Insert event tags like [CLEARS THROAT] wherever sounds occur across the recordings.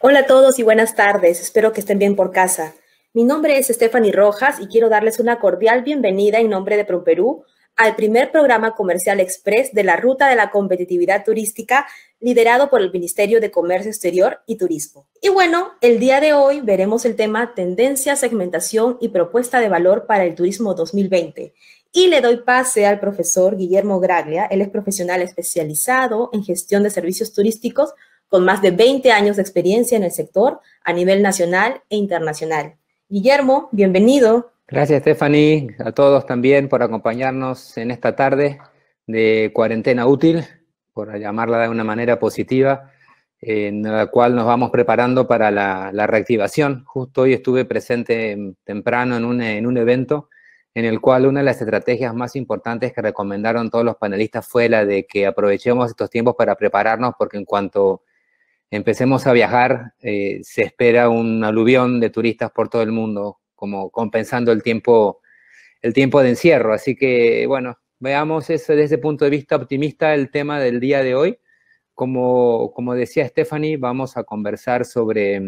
Hola a todos y buenas tardes. Espero que estén bien por casa. Mi nombre es Stephanie Rojas y quiero darles una cordial bienvenida en nombre de ProPerú al primer programa comercial express de la Ruta de la Competitividad Turística liderado por el Ministerio de Comercio Exterior y Turismo. Y bueno, el día de hoy veremos el tema Tendencia, Segmentación y Propuesta de Valor para el Turismo 2020. Y le doy pase al profesor Guillermo Graglia, él es profesional especializado en gestión de servicios turísticos con más de 20 años de experiencia en el sector a nivel nacional e internacional. Guillermo, bienvenido. Gracias, Stephanie, a todos también por acompañarnos en esta tarde de cuarentena útil, por llamarla de una manera positiva, en la cual nos vamos preparando para la, reactivación. Justo hoy estuve presente temprano en un, en un evento en el cual una de las estrategias más importantes que recomendaron todos los panelistas fue la de que aprovechemos estos tiempos para prepararnos, porque en cuanto empecemos a viajar, eh, se espera un aluvión de turistas por todo el mundo, como compensando el tiempo, el tiempo de encierro. Así que, bueno, veamos desde ese punto de vista optimista el tema del día de hoy. Como, como, decía Stephanie, vamos a conversar sobre,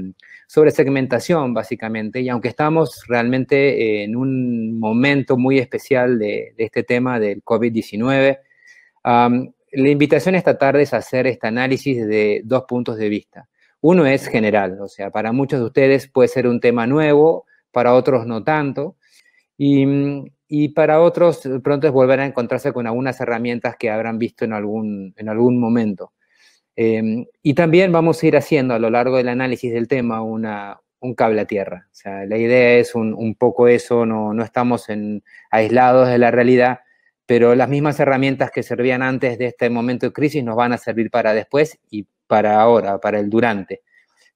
sobre segmentación, básicamente, y aunque estamos realmente eh, en un momento muy especial de, este tema del COVID-19, la invitación esta tarde es hacer este análisis de dos puntos de vista. Uno es general, o sea, para muchos de ustedes puede ser un tema nuevo, para otros no tanto, y, para otros pronto es volver a encontrarse con algunas herramientas que habrán visto en algún, en algún momento. Em, y también vamos a ir haciendo a lo largo del análisis del tema un cable a tierra. O sea, la idea es un, poco eso, no, estamos en, aislados de la realidad, pero las mismas herramientas que servían antes de este momento de crisis nos van a servir para después y para ahora, para el durante.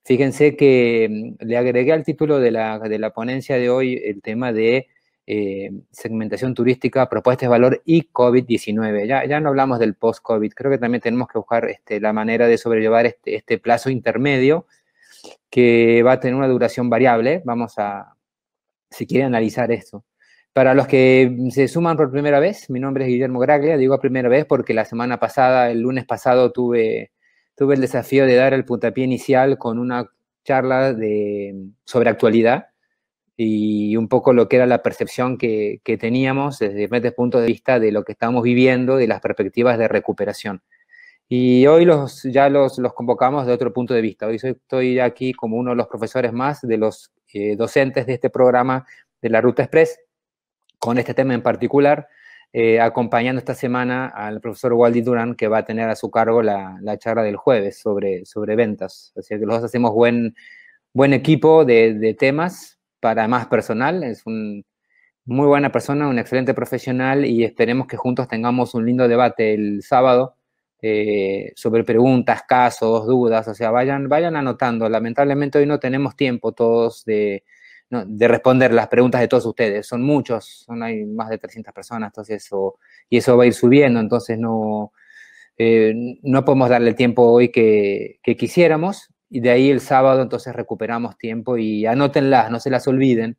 Fíjense que mm, le agregué al título de la, ponencia de hoy el tema de eh, segmentación turística, propuestas de valor y COVID-19. Ya, ya no hablamos del post-COVID, creo que también tenemos que buscar este, la manera de sobrellevar este, este plazo intermedio que va a tener una duración variable. Vamos a, si quiere analizar esto. Para los que se suman por primera vez, mi nombre es Guillermo Graglia, digo primera vez porque la semana pasada, el lunes pasado, tuve, tuve el desafío de dar el puntapié inicial con una charla de, sobre actualidad y un poco lo que era la percepción que, teníamos desde diferentes puntos de vista de lo que estamos viviendo de las perspectivas de recuperación. Y hoy los, ya los, convocamos de otro punto de vista. Hoy estoy aquí como uno de los profesores más de los eh, docentes de este programa de la Ruta Express con este tema en particular, eh, acompañando esta semana al profesor Waldi Durán, que va a tener a su cargo la, charla del jueves sobre, sobre ventas. Así que los dos hacemos buen, buen equipo de, temas para más personal. Es un muy buena persona, un excelente profesional y esperemos que juntos tengamos un lindo debate el sábado eh, sobre preguntas, casos, dudas. O sea, vayan, vayan anotando. Lamentablemente hoy no tenemos tiempo todos de, de responder las preguntas de todos ustedes. Son muchos, son, hay más de 300 personas, entonces eso, y eso va a ir subiendo, entonces no, eh, no podemos darle el tiempo hoy que, quisiéramos. Y de ahí el sábado entonces recuperamos tiempo y anótenlas, no se las olviden.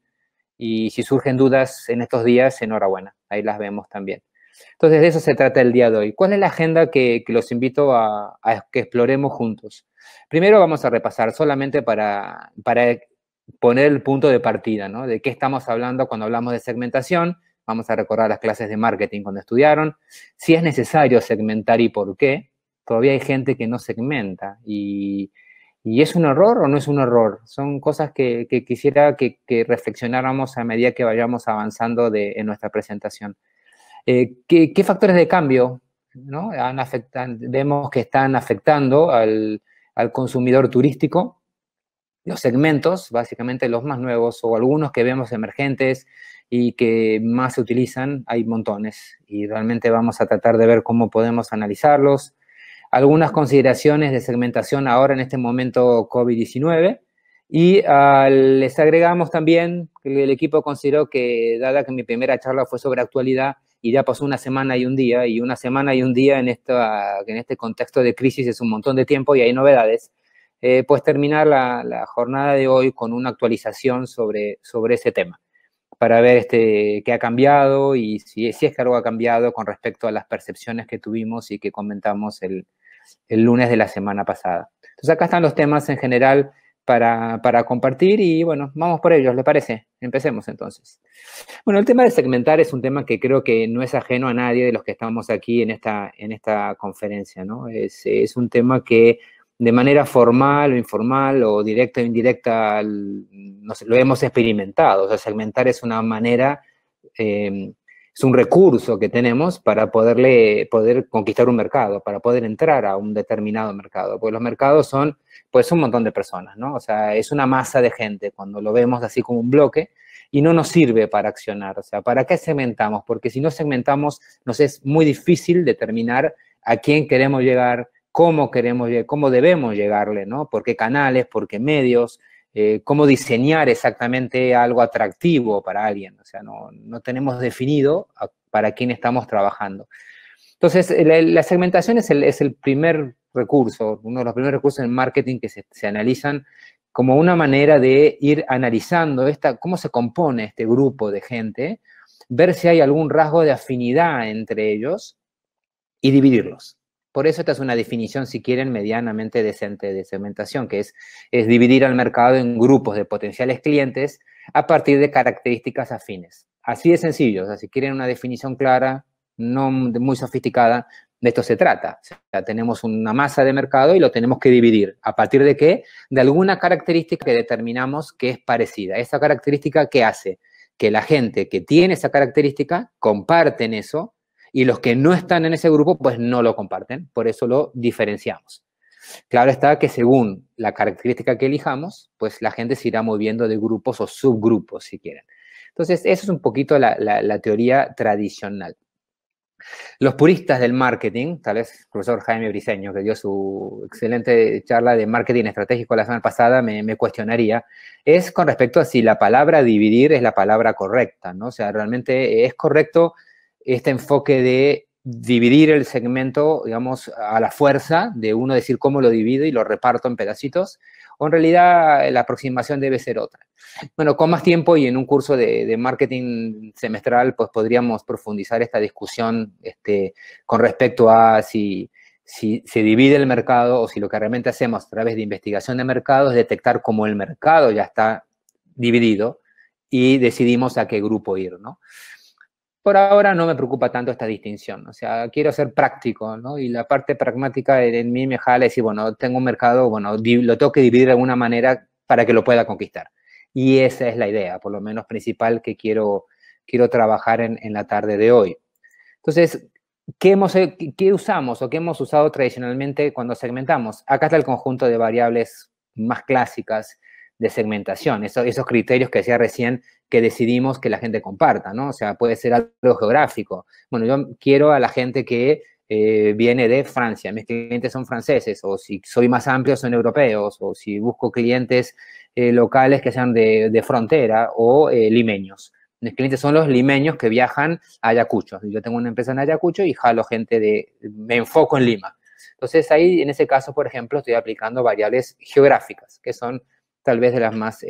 Y si surgen dudas en estos días, enhorabuena, ahí las vemos también. Entonces de eso se trata el día de hoy. ¿Cuál es la agenda que, los invito a, que exploremos juntos? Primero vamos a repasar solamente para poner el punto de partida, ¿no? De qué estamos hablando cuando hablamos de segmentación. Vamos a recordar las clases de marketing cuando estudiaron. Si es necesario segmentar y por qué. Todavía hay gente que no segmenta. ¿Y, y es un error o no es un error? Son cosas que, quisiera que, reflexionáramos a medida que vayamos avanzando de, en nuestra presentación. Eh, ¿qué, factores de cambio ¿no? Han afectan, vemos que están afectando al, al consumidor turístico? los segmentos, básicamente los más nuevos o algunos que vemos emergentes y que más se utilizan, hay montones y realmente vamos a tratar de ver cómo podemos analizarlos. Algunas consideraciones de segmentación ahora en este momento COVID-19 y ah, les agregamos también que el equipo consideró que, dada que mi primera charla fue sobre actualidad y ya pasó una semana y un día, y una semana y un día en, en este contexto de crisis es un montón de tiempo y hay novedades, eh, pues terminar la, jornada de hoy con una actualización sobre, sobre ese tema, para ver este, qué ha cambiado y si, si es que algo ha cambiado con respecto a las percepciones que tuvimos y que comentamos el, lunes de la semana pasada. Entonces acá están los temas en general para, compartir y bueno, vamos por ellos, le parece? Empecemos entonces. Bueno, el tema de segmentar es un tema que creo que no es ajeno a nadie de los que estamos aquí en esta, en esta conferencia, ¿no? Es, es un tema que de manera formal o informal o directa o indirecta, lo hemos experimentado. O sea, segmentar es una manera, em, es un recurso que tenemos para poderle, poder conquistar un mercado, para poder entrar a un determinado mercado. Porque los mercados son, pues, un montón de personas, ¿no? O sea, es una masa de gente. Cuando lo vemos así como un bloque, y no nos sirve para accionar. O sea, ¿para qué segmentamos? Porque si no segmentamos, nos es muy difícil determinar a quién queremos llegar, cómo queremos, cómo debemos llegarle, ¿no? Por qué canales, por qué medios, eh, cómo diseñar exactamente algo atractivo para alguien. O sea, no, tenemos definido para quién estamos trabajando. Entonces, la, segmentación es el, primer recurso, uno de los primeros recursos en marketing que se, se analizan como una manera de ir analizando esta, cómo se compone este grupo de gente, ver si hay algún rasgo de afinidad entre ellos y dividirlos. Por eso esta es una definición, si quieren, medianamente decente de segmentación, que es, dividir al mercado en grupos de potenciales clientes a partir de características afines. Así de sencillo, o sea, si quieren una definición clara, no muy sofisticada, de esto se trata. tenemos una masa de mercado y lo tenemos que dividir. ¿A partir de qué? De alguna característica que determinamos que es parecida. ¿Esa característica que hace? Que la gente que tiene esa característica comparten eso y los que no están en ese grupo pues no lo comparten, por eso lo diferenciamos. Claro está que según la característica que elijamos, pues la gente se irá moviendo de grupos o subgrupos si quieren. Entonces, eso es un poquito la, teoría tradicional. Los puristas del marketing, tal vez el profesor Jaime Briseño, que dio su excelente charla de marketing estratégico la semana pasada, me, me, cuestionaría, es con respecto a si la palabra dividir es la palabra correcta, ¿no? O sea, realmente es correcto este enfoque de dividir el segmento, digamos, a la fuerza, de uno decir cómo lo divido y lo reparto en pedacitos, o en realidad la aproximación debe ser otra. Bueno, con más tiempo y en un curso de, marketing semestral, pues podríamos profundizar esta discusión este, con respecto a si, si se divide el mercado o si lo que realmente hacemos a través de investigación de mercado es detectar cómo el mercado ya está dividido y decidimos a qué grupo ir, ¿no? por ahora no me preocupa tanto esta distinción. O sea, quiero ser práctico, ¿no? Y la parte pragmática en mí me jala y decir, bueno, tengo un mercado, bueno, lo tengo que dividir de alguna manera para que lo pueda conquistar. Y esa es la idea, por lo menos principal, que quiero, quiero trabajar en, la tarde de hoy. Entonces, ¿qué, hemos, ¿qué usamos o qué hemos usado tradicionalmente cuando segmentamos? Acá está el conjunto de variables más clásicas de segmentación, esos, esos criterios que decía recién que decidimos que la gente comparta, ¿no? O sea, puede ser algo geográfico. Bueno, yo quiero a la gente que eh, viene de Francia, mis clientes son franceses, o si soy más amplio son europeos, o si busco clientes eh, locales que sean de, frontera o eh, limeños. Mis clientes son los limeños que viajan a Ayacucho. Yo tengo una empresa en Ayacucho y jalo gente de, me enfoco en Lima. Entonces ahí, en ese caso, por ejemplo, estoy aplicando variables geográficas, que son tal vez de las más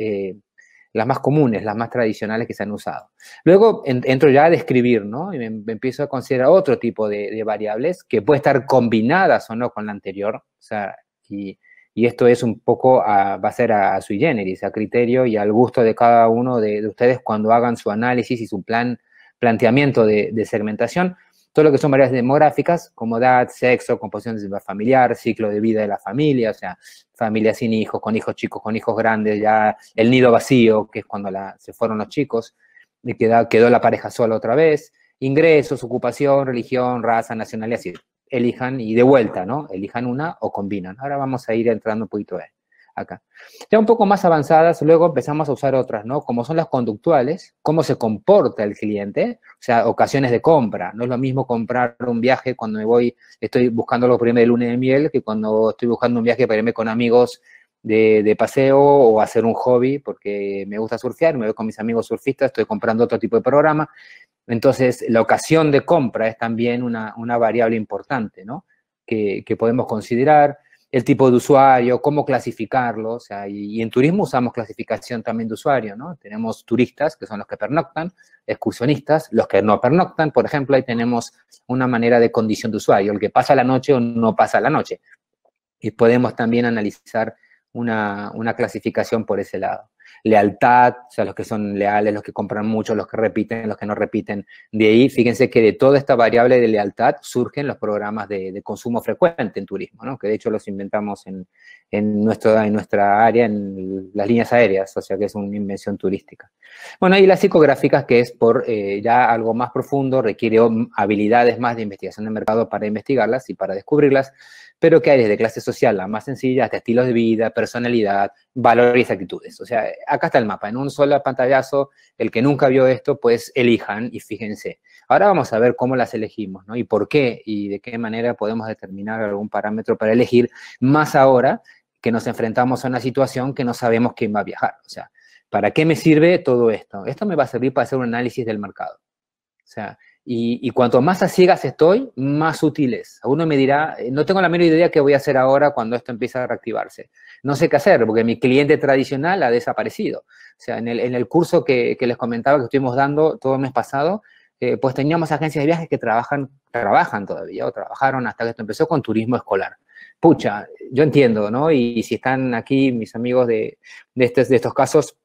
las más comunes, las más tradicionales que se han usado. Luego entro ya a describir, ¿no? Y me, empiezo a considerar otro tipo de, variables que puede estar combinadas o no con la anterior. O sea, y, esto es un poco, va a ser a, su género, generis, a criterio y al gusto de cada uno de, ustedes cuando hagan su análisis y su plan, planteamiento de segmentación todo lo que son variables demográficas, como edad, sexo, composición familiar, ciclo de vida de la familia, o sea, familia sin hijos, con hijos chicos, con hijos grandes, ya el nido vacío, que es cuando la, se fueron los chicos, y quedó, quedó la pareja sola otra vez, ingresos, ocupación, religión, raza, nacionalidad, así elijan y de vuelta, ¿no? Elijan una o combinan. Ahora vamos a ir entrando un poquito a acá. Ya un poco más avanzadas, luego empezamos a usar otras, ¿no? Como son las conductuales, cómo se comporta el cliente, o sea, ocasiones de compra. No es lo mismo comprar un viaje cuando me voy, estoy buscando los primeros lunes de miel, que cuando estoy buscando un viaje para irme con amigos de, paseo o hacer un hobby, porque me gusta surfear, me voy con mis amigos surfistas, estoy comprando otro tipo de programa. Entonces, la ocasión de compra es también una, variable importante, ¿no? Que, que podemos considerar el tipo de usuario, cómo clasificarlo, o sea, y, en turismo usamos clasificación también de usuario, ¿no? Tenemos turistas, que son los que pernoctan, excursionistas, los que no pernoctan, por ejemplo, ahí tenemos una manera de condición de usuario, el que pasa la noche o no pasa la noche. Y podemos también analizar una clasificación por ese lado lealtad, o sea, los que son leales, los que compran mucho, los que repiten, los que no repiten. De ahí, fíjense que de toda esta variable de lealtad surgen los programas de, consumo frecuente en turismo, ¿no? que de hecho los inventamos en, en, nuestra, en nuestra área, en las líneas aéreas, o sea que es una invención turística. Bueno, y las psicográficas que es por eh, ya algo más profundo, requiere mm, habilidades más de investigación de mercado para investigarlas y para descubrirlas, pero que hay desde clase social, la más sencilla, hasta estilos de vida, personalidad, valores y actitudes. O sea, acá está el mapa, en un solo pantallazo, el que nunca vio esto, pues elijan y fíjense. Ahora vamos a ver cómo las elegimos, ¿no? Y por qué y de qué manera podemos determinar algún parámetro para elegir, más ahora que nos enfrentamos a una situación que no sabemos quién va a viajar. O sea, ¿para qué me sirve todo esto? Esto me va a servir para hacer un análisis del mercado. O sea, y, cuanto más a ciegas estoy, más útiles. Uno me dirá, eh, no tengo la menor idea qué voy a hacer ahora cuando esto empiece a reactivarse. No sé qué hacer, porque mi cliente tradicional ha desaparecido. O sea, en el, curso que, les comentaba que estuvimos dando todo el mes pasado, eh, pues teníamos agencias de viajes que trabajan, trabajan todavía, o trabajaron hasta que esto empezó con turismo escolar. Pucha, yo entiendo, ¿no? Y, si están aquí mis amigos de, de, estos, casos,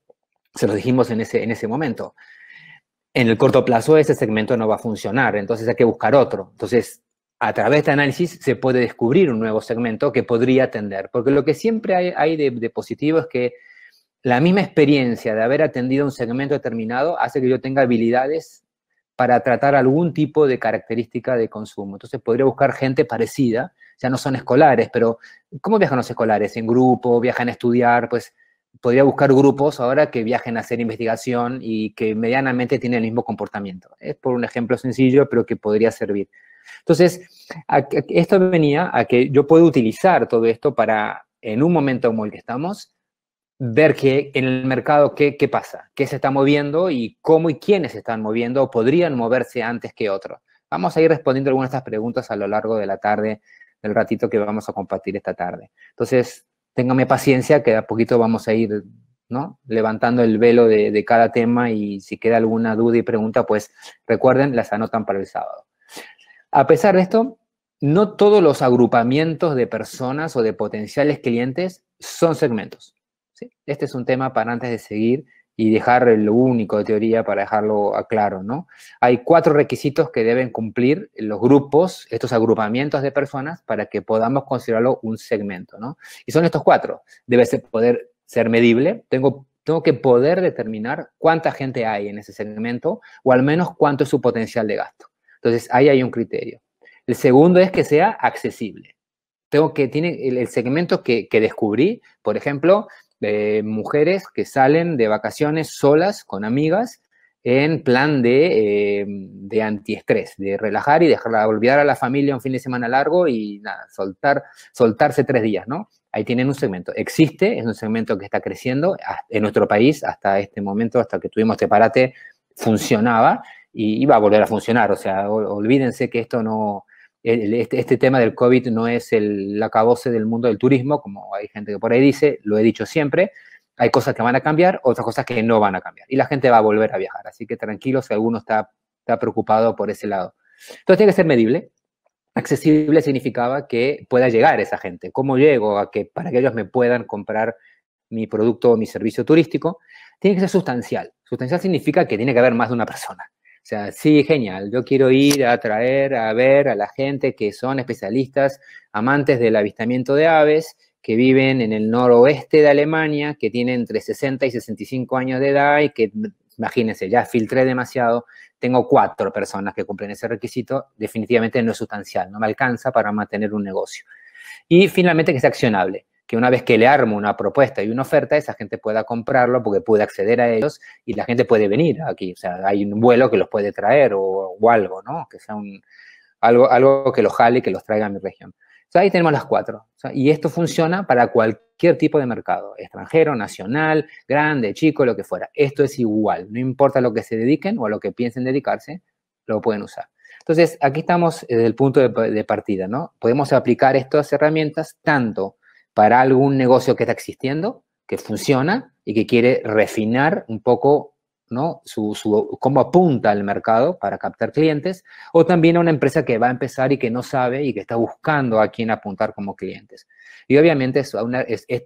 se los dijimos en ese, en ese momento en el corto plazo ese segmento no va a funcionar, entonces hay que buscar otro. Entonces, a través de análisis se puede descubrir un nuevo segmento que podría atender, porque lo que siempre hay, de, de positivo es que la misma experiencia de haber atendido un segmento determinado hace que yo tenga habilidades para tratar algún tipo de característica de consumo. Entonces podría buscar gente parecida, ya no son escolares, pero ¿cómo viajan los escolares? En grupo, viajan a estudiar, pues podría buscar grupos ahora que viajen a hacer investigación y que medianamente tienen el mismo comportamiento. Es por un ejemplo sencillo, pero que podría servir. Entonces, esto venía a que yo puedo utilizar todo esto para, en un momento como el que estamos, ver que en el mercado qué, qué pasa, qué se está moviendo y cómo y quiénes se están moviendo o podrían moverse antes que otros. Vamos a ir respondiendo algunas de estas preguntas a lo largo de la tarde, del ratito que vamos a compartir esta tarde. Entonces, téngame paciencia, que a poquito vamos a ir, ¿no? Levantando el velo de, cada tema y si queda alguna duda y pregunta, pues recuerden, las anotan para el sábado. A pesar de esto, no todos los agrupamientos de personas o de potenciales clientes son segmentos. Este es un tema para antes de seguir y dejar lo único de teoría para dejarlo claro, ¿no? Hay cuatro requisitos que deben cumplir los grupos, estos agrupamientos de personas, para que podamos considerarlo un segmento, ¿no? Y son estos cuatro. Debe ser, poder ser medible, tengo, tengo que poder determinar cuánta gente hay en ese segmento, o al menos cuánto es su potencial de gasto. Entonces, ahí hay un criterio. El segundo es que sea accesible. Tengo que, tiene el, segmento que, que descubrí, por ejemplo, de mujeres que salen de vacaciones solas con amigas en plan de, eh, de antiestrés, de relajar y dejarla olvidar a la familia un fin de semana largo y soltar, soltarse tres días, ¿no? Ahí tienen un segmento. Existe, es un segmento que está creciendo en nuestro país hasta este momento, hasta que tuvimos este parate, funcionaba y, y va a volver a funcionar. O sea, olvídense que esto no, este, este, tema del COVID no es el acabose del mundo del turismo, como hay gente que por ahí dice, lo he dicho siempre, hay cosas que van a cambiar, otras cosas que no van a cambiar, y la gente va a volver a viajar, así que tranquilo si alguno está, está preocupado por ese lado. Entonces tiene que ser medible, accesible significaba que pueda llegar esa gente. ¿Cómo llego a que para que ellos me puedan comprar mi producto o mi servicio turístico? Tiene que ser sustancial. Sustancial significa que tiene que haber más de una persona. O sea, sí, genial. Yo quiero ir a traer, a ver a la gente que son especialistas, amantes del avistamiento de aves, que viven en el noroeste de Alemania, que tienen entre 60 y 65 años de edad y que, imagínense, ya filtré demasiado. Tengo cuatro personas que cumplen ese requisito. Definitivamente no es sustancial, no me alcanza para mantener un negocio. Y finalmente que sea accionable que una vez que le armo una propuesta y una oferta, esa gente pueda comprarlo porque puede acceder a ellos y la gente puede venir aquí. O sea, hay un vuelo que los puede traer o, algo, ¿no? Que sea un, algo, algo que los jale y que los traiga a mi región. O ahí tenemos las cuatro. y esto funciona para cualquier tipo de mercado, extranjero, nacional, grande, chico, lo que fuera. Esto es igual, no importa a lo que se dediquen o a lo que piensen dedicarse, lo pueden usar. Entonces, aquí estamos desde el punto de, de partida, ¿no? Podemos aplicar estas herramientas tanto para algún negocio que está existiendo, que funciona y que quiere refinar un poco ¿no? Su, cómo apunta al mercado para captar clientes, o también a una empresa que va a empezar y que no sabe y que está buscando a quién apuntar como clientes. Y obviamente es,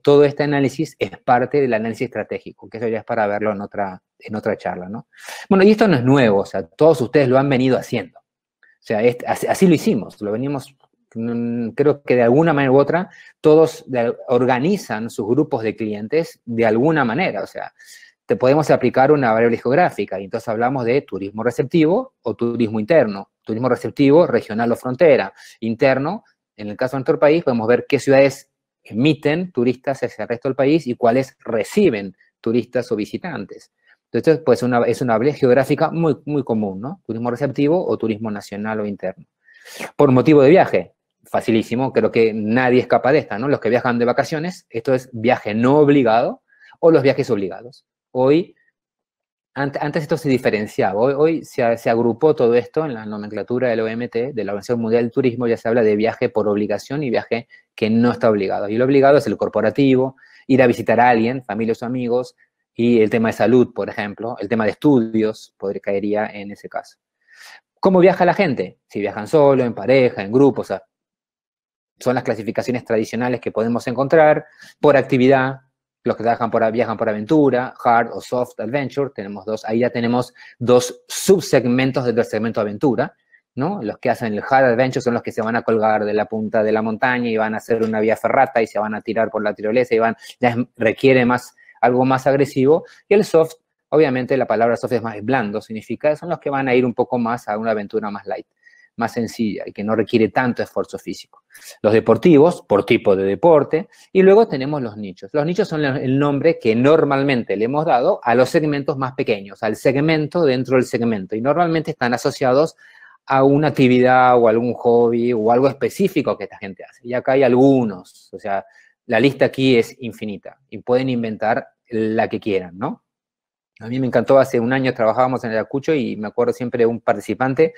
todo este análisis es parte del análisis estratégico, que eso ya es para verlo en otra, en otra charla. ¿no? Bueno, y esto no es nuevo, o sea, todos ustedes lo han venido haciendo. O sea, así, así, lo hicimos, lo venimos Mm, creo que de alguna manera u otra, todos organizan sus grupos de clientes de alguna manera. O sea, te podemos aplicar una variable geográfica y entonces hablamos de turismo receptivo o turismo interno. Turismo receptivo, regional o frontera. Interno, en el caso de nuestro país, podemos ver qué ciudades emiten turistas hacia el resto del país y cuáles reciben turistas o visitantes. Entonces, pues es una variable geográfica muy, muy común, ¿no? Turismo receptivo o turismo nacional o interno. Por motivo de viaje, facilísimo, creo que nadie escapa de esta, ¿no? Los que viajan de vacaciones, esto es viaje no obligado o los viajes obligados. Hoy, antes esto se diferenciaba, hoy, se, agrupó todo esto en la nomenclatura del OMT, de la Organización Mundial del Turismo, ya se habla de viaje por obligación y viaje que no está obligado. Y lo obligado es el corporativo, ir a visitar a alguien, familias o amigos, y el tema de salud, por ejemplo, el tema de estudios, podría, caería en ese caso. ¿Cómo viaja la gente? Si viajan solo, en pareja, en grupo, o sea, son las clasificaciones tradicionales que podemos encontrar por actividad, los que trabajan por, viajan por aventura, hard o soft adventure, tenemos dos, ahí ya tenemos dos subsegmentos del segmento aventura, ¿no? Los que hacen el hard adventure son los que se van a colgar de la punta de la montaña y van a hacer una vía ferrata y se van a tirar por la tirolesa y van, ya requiere más, algo más agresivo, y el soft, obviamente la palabra soft es más blando, significa, son los que van a ir un poco más a una aventura más light más sencilla y que no requiere tanto esfuerzo físico. Los deportivos, por tipo de deporte, y luego tenemos los nichos. Los nichos son el nombre que normalmente le hemos dado a los segmentos más pequeños, al segmento dentro del segmento, y normalmente están asociados a una actividad o algún hobby o algo específico que esta gente hace. Y acá hay algunos, o sea, la lista aquí es infinita y pueden inventar la que quieran, ¿no? A mí me encantó, hace un año trabajábamos en el Acucho y me acuerdo siempre de un participante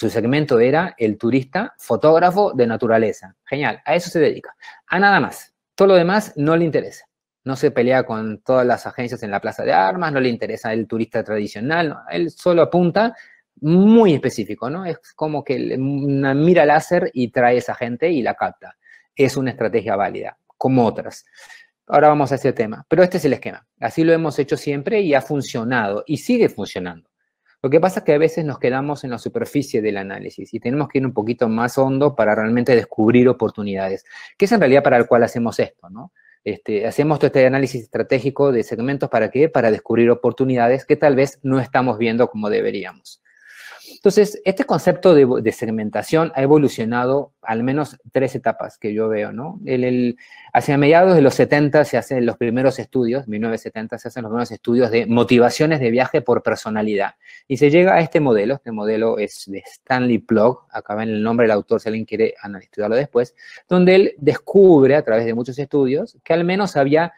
su segmento era el turista fotógrafo de naturaleza. Genial, a eso se dedica. A nada más. Todo lo demás no le interesa. No se pelea con todas las agencias en la plaza de armas, no le interesa el turista tradicional, él solo apunta muy específico, ¿no? Es como que mira láser y trae esa gente y la capta. Es una estrategia válida, como otras. Ahora vamos a ese tema, pero este es el esquema. Así lo hemos hecho siempre y ha funcionado y sigue funcionando. Lo que pasa es que a veces nos quedamos en la superficie del análisis y tenemos que ir un poquito más hondo para realmente descubrir oportunidades, que es en realidad para el cual hacemos esto, este, hacemos todo este análisis estratégico de segmentos para qué? Para descubrir oportunidades que tal vez no estamos viendo como deberíamos. Entonces, este concepto de, segmentación ha evolucionado al menos tres etapas que yo veo, ¿no? hacia mediados de los 70 se hacen los primeros estudios, 1970 se hacen los primeros estudios de motivaciones de viaje por personalidad. Y se llega a este modelo, este modelo es de Stanley Plug, acá ven el nombre del autor si alguien quiere estudiarlo después, donde él descubre a través de muchos estudios que al menos había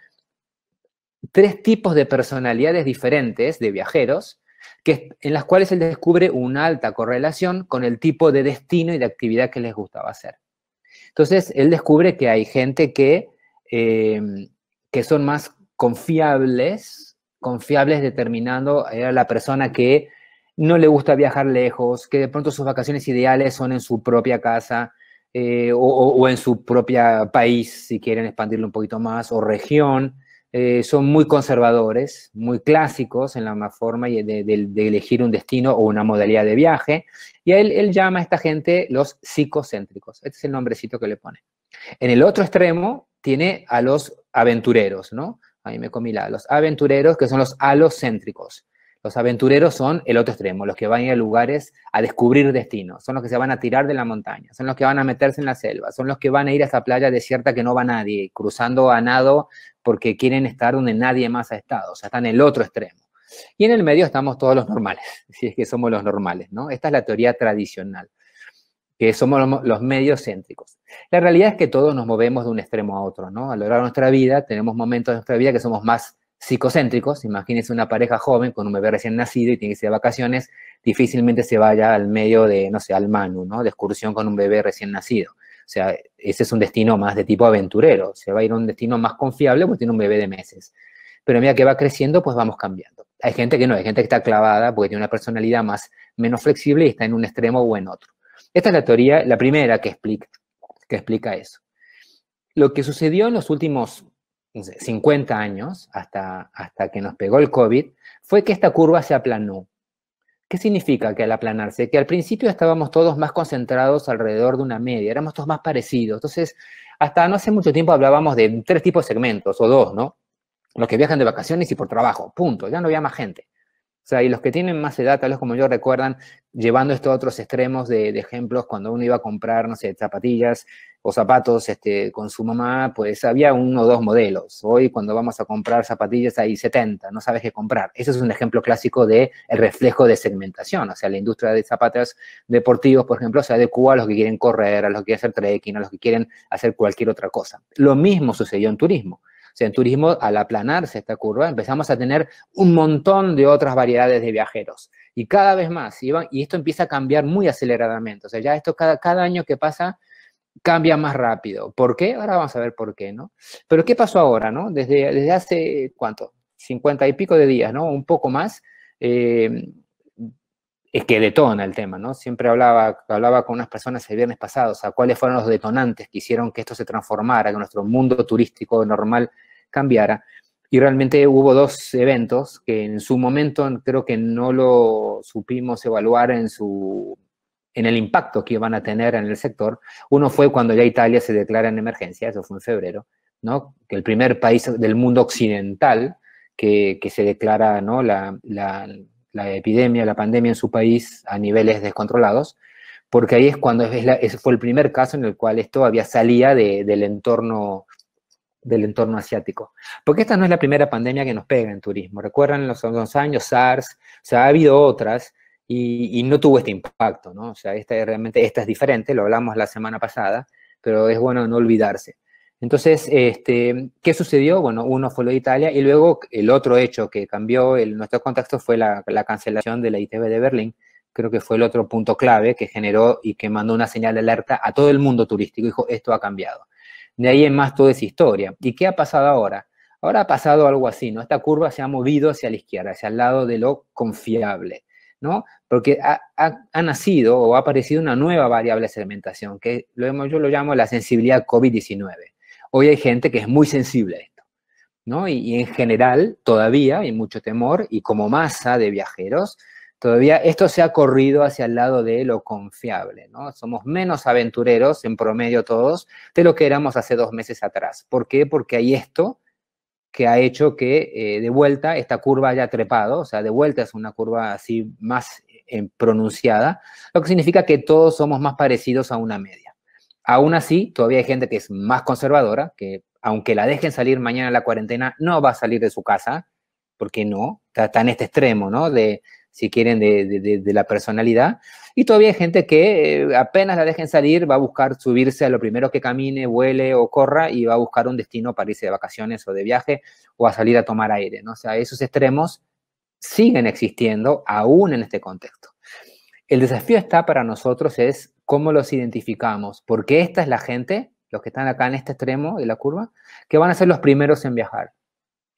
tres tipos de personalidades diferentes de viajeros que, en las cuales él descubre una alta correlación con el tipo de destino y de actividad que les gustaba hacer. Entonces, él descubre que hay gente que, em, son más confiables, confiables determinando a la persona que no le gusta viajar lejos, que de pronto sus vacaciones ideales son en su propia casa eh, o, en su propio país, si quieren expandirlo un poquito más, o región, eh, son muy conservadores, muy clásicos en la forma de, de, elegir un destino o una modalidad de viaje, y él, llama a esta gente los psicocéntricos. Este es el nombrecito que le pone. En el otro extremo tiene a los aventureros, ¿no? Ahí me comí la, los aventureros, que son los alocéntricos. Los aventureros son el otro extremo, los que van a ir a lugares a descubrir destinos, son los que se van a tirar de la montaña, son los que van a meterse en la selva, son los que van a ir a esa playa desierta que no va nadie, cruzando a nado porque quieren estar donde nadie más ha estado, o sea, están en el otro extremo. Y en el medio estamos todos los normales, [LAUGHS] si es que somos los normales, ¿no? Esta es la teoría tradicional, que somos los medios céntricos. La realidad es que todos nos movemos de un extremo a otro, ¿no? A lo largo de nuestra vida tenemos momentos de nuestra vida que somos más psicocéntricos. Imagínense una pareja joven con un bebé recién nacido y tiene que irse de vacaciones, difícilmente se vaya al medio de, no sé, al Manu, ¿no? De excursión con un bebé recién nacido. O sea, ese es un destino más de tipo aventurero. Se va a ir a un destino más confiable porque tiene un bebé de meses. Pero mira que va creciendo, pues vamos cambiando. Hay gente que no, hay gente que está clavada porque tiene una personalidad más, menos flexible y está en un extremo o en otro. Esta es la teoría, la primera que explica, que explica eso. Lo que sucedió en los últimos 50 años, hasta, hasta que nos pegó el COVID, fue que esta curva se aplanó. ¿Qué significa que al aplanarse? Que al principio estábamos todos más concentrados alrededor de una media, éramos todos más parecidos. Entonces, hasta no hace mucho tiempo hablábamos de tres tipos de segmentos o dos, ¿no? Los que viajan de vacaciones y por trabajo, punto, ya no había más gente. O sea, y los que tienen más edad, tal vez como yo, recuerdan llevando esto a otros extremos de, ejemplos, cuando uno iba a comprar, no sé, zapatillas o zapatos este, con su mamá, pues había uno o dos modelos. Hoy cuando vamos a comprar zapatillas hay 70, no sabes qué comprar. Ese es un ejemplo clásico de el reflejo de segmentación. O sea, la industria de zapatos deportivos, por ejemplo, se adecua a los que quieren correr, a los que quieren hacer trekking, a los que quieren hacer cualquier otra cosa. Lo mismo sucedió en turismo sea, en turismo, al aplanarse esta curva, empezamos a tener un montón de otras variedades de viajeros. Y cada vez más, y, y esto empieza a cambiar muy aceleradamente. O sea, ya esto cada, cada año que pasa cambia más rápido. ¿Por qué? Ahora vamos a ver por qué, ¿no? Pero ¿qué pasó ahora, no? Desde, desde hace, ¿cuánto? 50 y pico de días, ¿no? Un poco más. Eh, es que detona el tema, ¿no? Siempre hablaba, hablaba con unas personas el viernes pasado, o sea, cuáles fueron los detonantes que hicieron que esto se transformara, que nuestro mundo turístico normal cambiara. Y realmente hubo dos eventos que en su momento creo que no lo supimos evaluar en, su, en el impacto que iban a tener en el sector. Uno fue cuando ya Italia se declara en emergencia, eso fue en febrero, ¿no? Que el primer país del mundo occidental que, que se declara, ¿no? la, la epidemia, la pandemia en su país a niveles descontrolados, porque ahí es cuando fue el primer caso en el cual esto había salía del, entorno, del entorno asiático. Porque esta no es la primera pandemia que nos pega en turismo. Recuerdan los, dos años SARS, o sea, ha habido otras y, no tuvo este impacto, ¿no? O sea, esta, realmente esta es diferente, lo hablamos la semana pasada, pero es bueno no olvidarse. Entonces, este, ¿qué sucedió? Bueno, uno fue lo de Italia y luego el otro hecho que cambió nuestro contexto fue la, cancelación de la ITV de Berlín. Creo que fue el otro punto clave que generó y que mandó una señal de alerta a todo el mundo turístico. Dijo, esto ha cambiado. De ahí en más toda esa historia. ¿Y qué ha pasado ahora? Ahora ha pasado algo así, ¿no? Esta curva se ha movido hacia la izquierda, hacia el lado de lo confiable, ¿no? Porque ha, nacido o ha aparecido una nueva variable de segmentación, que lo, yo lo llamo la sensibilidad COVID-19. Hoy hay gente que es muy sensible a esto, ¿no? Y, en general todavía hay mucho temor y como masa de viajeros, todavía esto se ha corrido hacia el lado de lo confiable, ¿no? Somos menos aventureros en promedio todos de lo que éramos hace dos meses atrás. ¿Por qué? Porque hay esto que ha hecho que eh, de vuelta esta curva haya trepado, o sea, de vuelta es una curva así más eh, pronunciada, lo que significa que todos somos más parecidos a una media. Aún así, todavía hay gente que es más conservadora, que aunque la dejen salir mañana la cuarentena, no va a salir de su casa, porque no, está, en este extremo, ¿no? De, si quieren, de, de, la personalidad. Y todavía hay gente que eh, apenas la dejen salir, va a buscar subirse a lo primero que camine, vuele o corra y va a buscar un destino para irse de vacaciones o de viaje o a salir a tomar aire, ¿no? O sea, esos extremos siguen existiendo aún en este contexto. El desafío está para nosotros es ¿Cómo los identificamos? Porque esta es la gente, los que están acá en este extremo de la curva, que van a ser los primeros en viajar.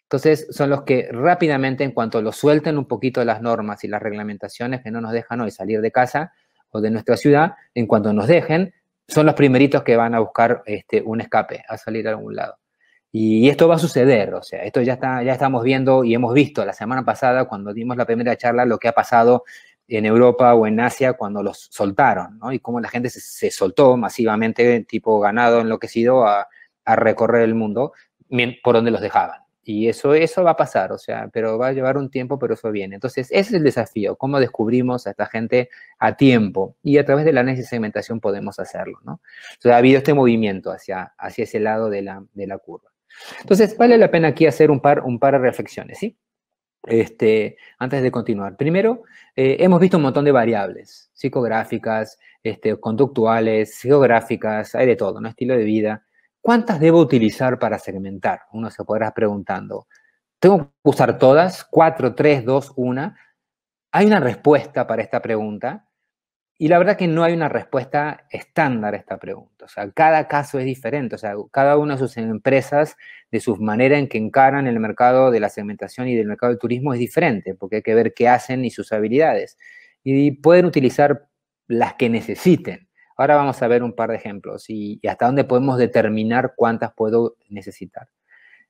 Entonces, son los que rápidamente, en cuanto los suelten un poquito las normas y las reglamentaciones que no nos dejan hoy salir de casa o de nuestra ciudad, en cuanto nos dejen, son los primeritos que van a buscar este, un escape, a salir a algún lado. Y esto va a suceder, o sea, esto ya, está, ya estamos viendo y hemos visto la semana pasada cuando dimos la primera charla lo que ha pasado en Europa o en Asia cuando los soltaron, ¿no? Y cómo la gente se, soltó masivamente, tipo ganado, enloquecido, a, recorrer el mundo por donde los dejaban. Y eso, eso va a pasar, o sea, pero va a llevar un tiempo, pero eso viene. Entonces, ese es el desafío, cómo descubrimos a esta gente a tiempo. Y a través la análisis de segmentación podemos hacerlo, ¿no? Entonces, ha habido este movimiento hacia, hacia ese lado de la, de la curva. Entonces, vale la pena aquí hacer un par, un par de reflexiones, ¿sí? este, antes de continuar. Primero, eh, hemos visto un montón de variables psicográficas, este, conductuales, geográficas, hay de todo, ¿no? Estilo de vida. ¿Cuántas debo utilizar para segmentar? Uno se podrá preguntando. ¿Tengo que usar todas? ¿Cuatro, tres, dos, una? Hay una respuesta para esta pregunta y la verdad que no hay una respuesta estándar a esta pregunta. O sea, cada caso es diferente. O sea, cada una de sus empresas de su manera en que encaran el mercado de la segmentación y del mercado de turismo es diferente, porque hay que ver qué hacen y sus habilidades. Y pueden utilizar las que necesiten. Ahora vamos a ver un par de ejemplos y, hasta dónde podemos determinar cuántas puedo necesitar.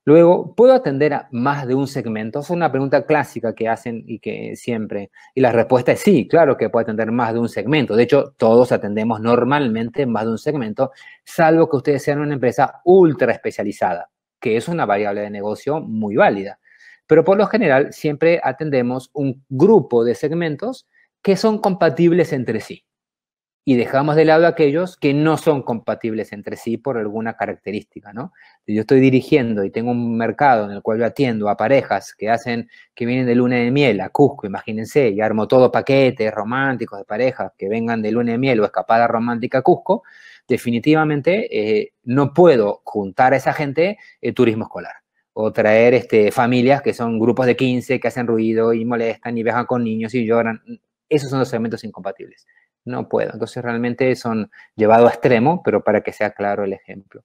Luego, ¿puedo atender a más de un segmento? Es una pregunta clásica que hacen y que siempre. Y la respuesta es sí, claro que puedo atender más de un segmento. De hecho, todos atendemos normalmente más de un segmento, salvo que ustedes sean una empresa ultra especializada que es una variable de negocio muy válida. Pero por lo general siempre atendemos un grupo de segmentos que son compatibles entre sí. Y dejamos de lado aquellos que no son compatibles entre sí por alguna característica, ¿no? yo estoy dirigiendo y tengo un mercado en el cual yo atiendo a parejas que hacen, que vienen de luna de miel a Cusco, imagínense, y armo todo paquetes románticos de parejas que vengan de luna de miel o escapada romántica a Cusco, definitivamente eh, no puedo juntar a esa gente el eh, turismo escolar o traer este, familias que son grupos de 15 que hacen ruido y molestan y viajan con niños y lloran. Esos son los segmentos incompatibles. No puedo. Entonces realmente son llevados a extremo, pero para que sea claro el ejemplo.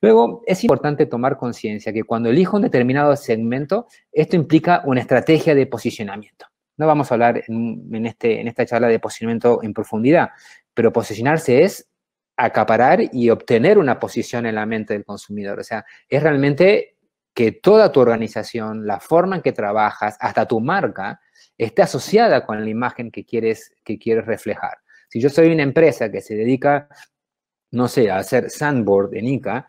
Luego, es importante tomar conciencia que cuando elijo un determinado segmento, esto implica una estrategia de posicionamiento. No vamos a hablar en, en este, esta charla de posicionamiento en profundidad, pero posicionarse es acaparar y obtener una posición en la mente del consumidor. O sea, es realmente que toda tu organización, la forma en que trabajas, hasta tu marca, esté asociada con la imagen que quieres, que quieres reflejar. Si yo soy una empresa que se dedica, no sé, a hacer sandboard en ICA,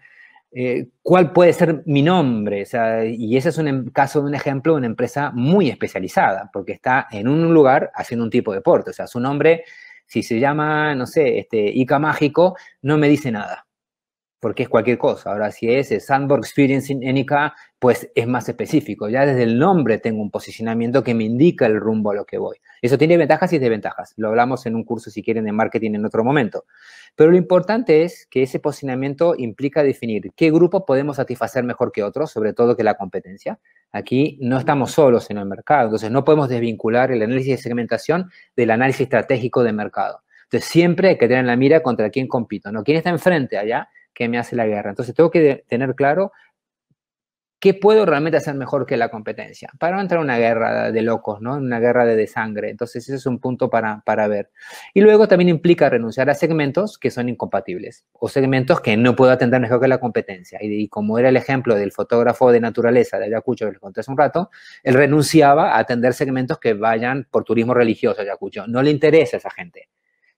eh, ¿cuál puede ser mi nombre? y ese es un em, caso de un ejemplo de una empresa muy especializada, porque está en un lugar haciendo un tipo de deporte. O sea, su nombre si se llama, no sé, este, Ica Mágico, no me dice nada porque es cualquier cosa. Ahora, si es eh, Sandbox Experience in NK, pues es más específico. Ya desde el nombre tengo un posicionamiento que me indica el rumbo a lo que voy. Eso tiene ventajas y desventajas. Lo hablamos en un curso, si quieren, de marketing en otro momento. Pero lo importante es que ese posicionamiento implica definir qué grupo podemos satisfacer mejor que otros, sobre todo que la competencia. Aquí no estamos solos en el mercado, entonces no podemos desvincular el análisis de segmentación del análisis estratégico de mercado. Entonces siempre hay que tener la mira contra quién compito, ¿no? ¿Quién está enfrente allá? que me hace la guerra. Entonces tengo que tener claro qué puedo realmente hacer mejor que la competencia para no entrar en una guerra de locos, ¿no? Una guerra de, sangre. Entonces ese es un punto para, para ver. Y luego también implica renunciar a segmentos que son incompatibles o segmentos que no puedo atender mejor que la competencia. Y, y como era el ejemplo del fotógrafo de naturaleza de Ayacucho que les conté hace un rato, él renunciaba a atender segmentos que vayan por turismo religioso a Ayacucho. No le interesa a esa gente.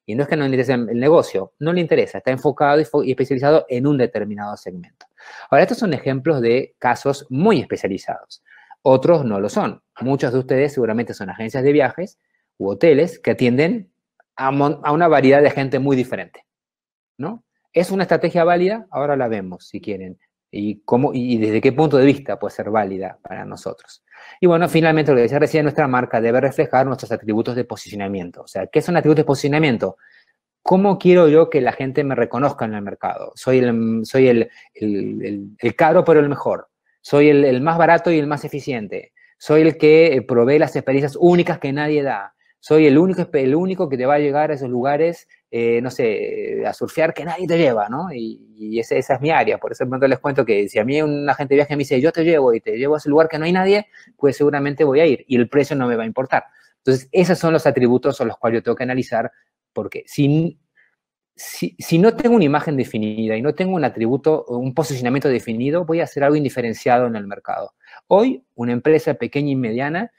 Y no es que no le interese el negocio, no le interesa, está enfocado y, especializado en un determinado segmento. Ahora, estos son ejemplos de casos muy especializados. Otros no lo son. Muchos de ustedes seguramente son agencias de viajes u hoteles que atienden a, una variedad de gente muy diferente. ¿no? ¿Es una estrategia válida? Ahora la vemos, si quieren y, cómo, y desde qué punto de vista puede ser válida para nosotros. Y bueno, finalmente lo que decía recién, nuestra marca debe reflejar nuestros atributos de posicionamiento. O sea, ¿qué son atributos de posicionamiento? ¿Cómo quiero yo que la gente me reconozca en el mercado? Soy el, soy el, caro pero el mejor. Soy el, más barato y el más eficiente. Soy el que eh, provee las experiencias únicas que nadie da. Soy el único, el único que te va a llegar a esos lugares eh, no sé, a surfear que nadie te lleva, ¿no? Y, esa es mi área. Por eso les cuento que si a mí un agente de viaje me dice, yo te llevo y te llevo a ese lugar que no hay nadie, pues seguramente voy a ir y el precio no me va a importar. Entonces, esos son los atributos a los cuales yo tengo que analizar porque si, si, no tengo una imagen definida y no tengo un atributo, un posicionamiento definido, voy a hacer algo indiferenciado en el mercado. Hoy, una empresa pequeña y mediana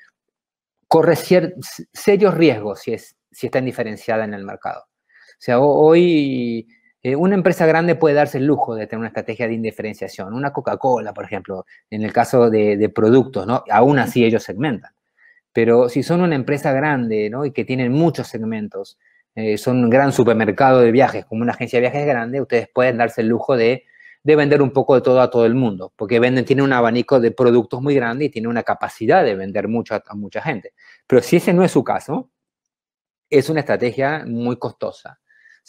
corre serios riesgos si, es, si está indiferenciada en el mercado. O sea, hoy eh, una empresa grande puede darse el lujo de tener una estrategia de indiferenciación. Una Coca-Cola, por ejemplo, en el caso de, productos, ¿no? Aún así ellos segmentan. Pero si son una empresa grande, ¿no? Y que tienen muchos segmentos, eh, son un gran supermercado de viajes, como una agencia de viajes grande, ustedes pueden darse el lujo de, vender un poco de todo a todo el mundo, porque venden, tienen un abanico de productos muy grande y tienen una capacidad de vender mucho a mucha gente. Pero si ese no es su caso, es una estrategia muy costosa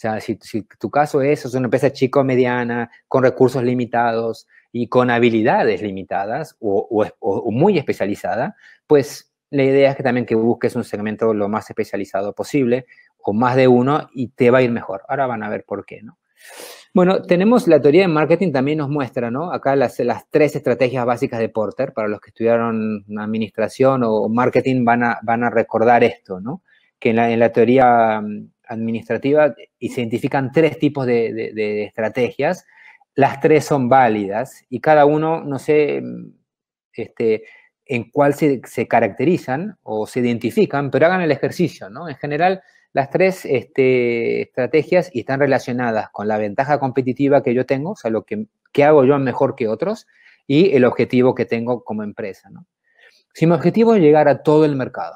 o sea, si, tu caso es, es una empresa chico mediana, con recursos limitados y con habilidades limitadas o, muy especializada, pues la idea es que también que busques un segmento lo más especializado posible o más de uno y te va a ir mejor. Ahora van a ver por qué, ¿no? Bueno, tenemos la teoría de marketing también nos muestra, ¿no? Acá las, tres estrategias básicas de Porter, para los que estudiaron administración o marketing van a, van a recordar esto, ¿no? Que la, en la teoría mm, administrativa y se identifican tres tipos de, estrategias. Las tres son válidas y cada uno, no sé este, en cuál se, caracterizan o se identifican, pero hagan el ejercicio, ¿no? En general, las tres este, estrategias están relacionadas con la ventaja competitiva que yo tengo, o sea, lo que, que hago yo mejor que otros y el objetivo que tengo como empresa, ¿no? Si mi objetivo es llegar a todo el mercado,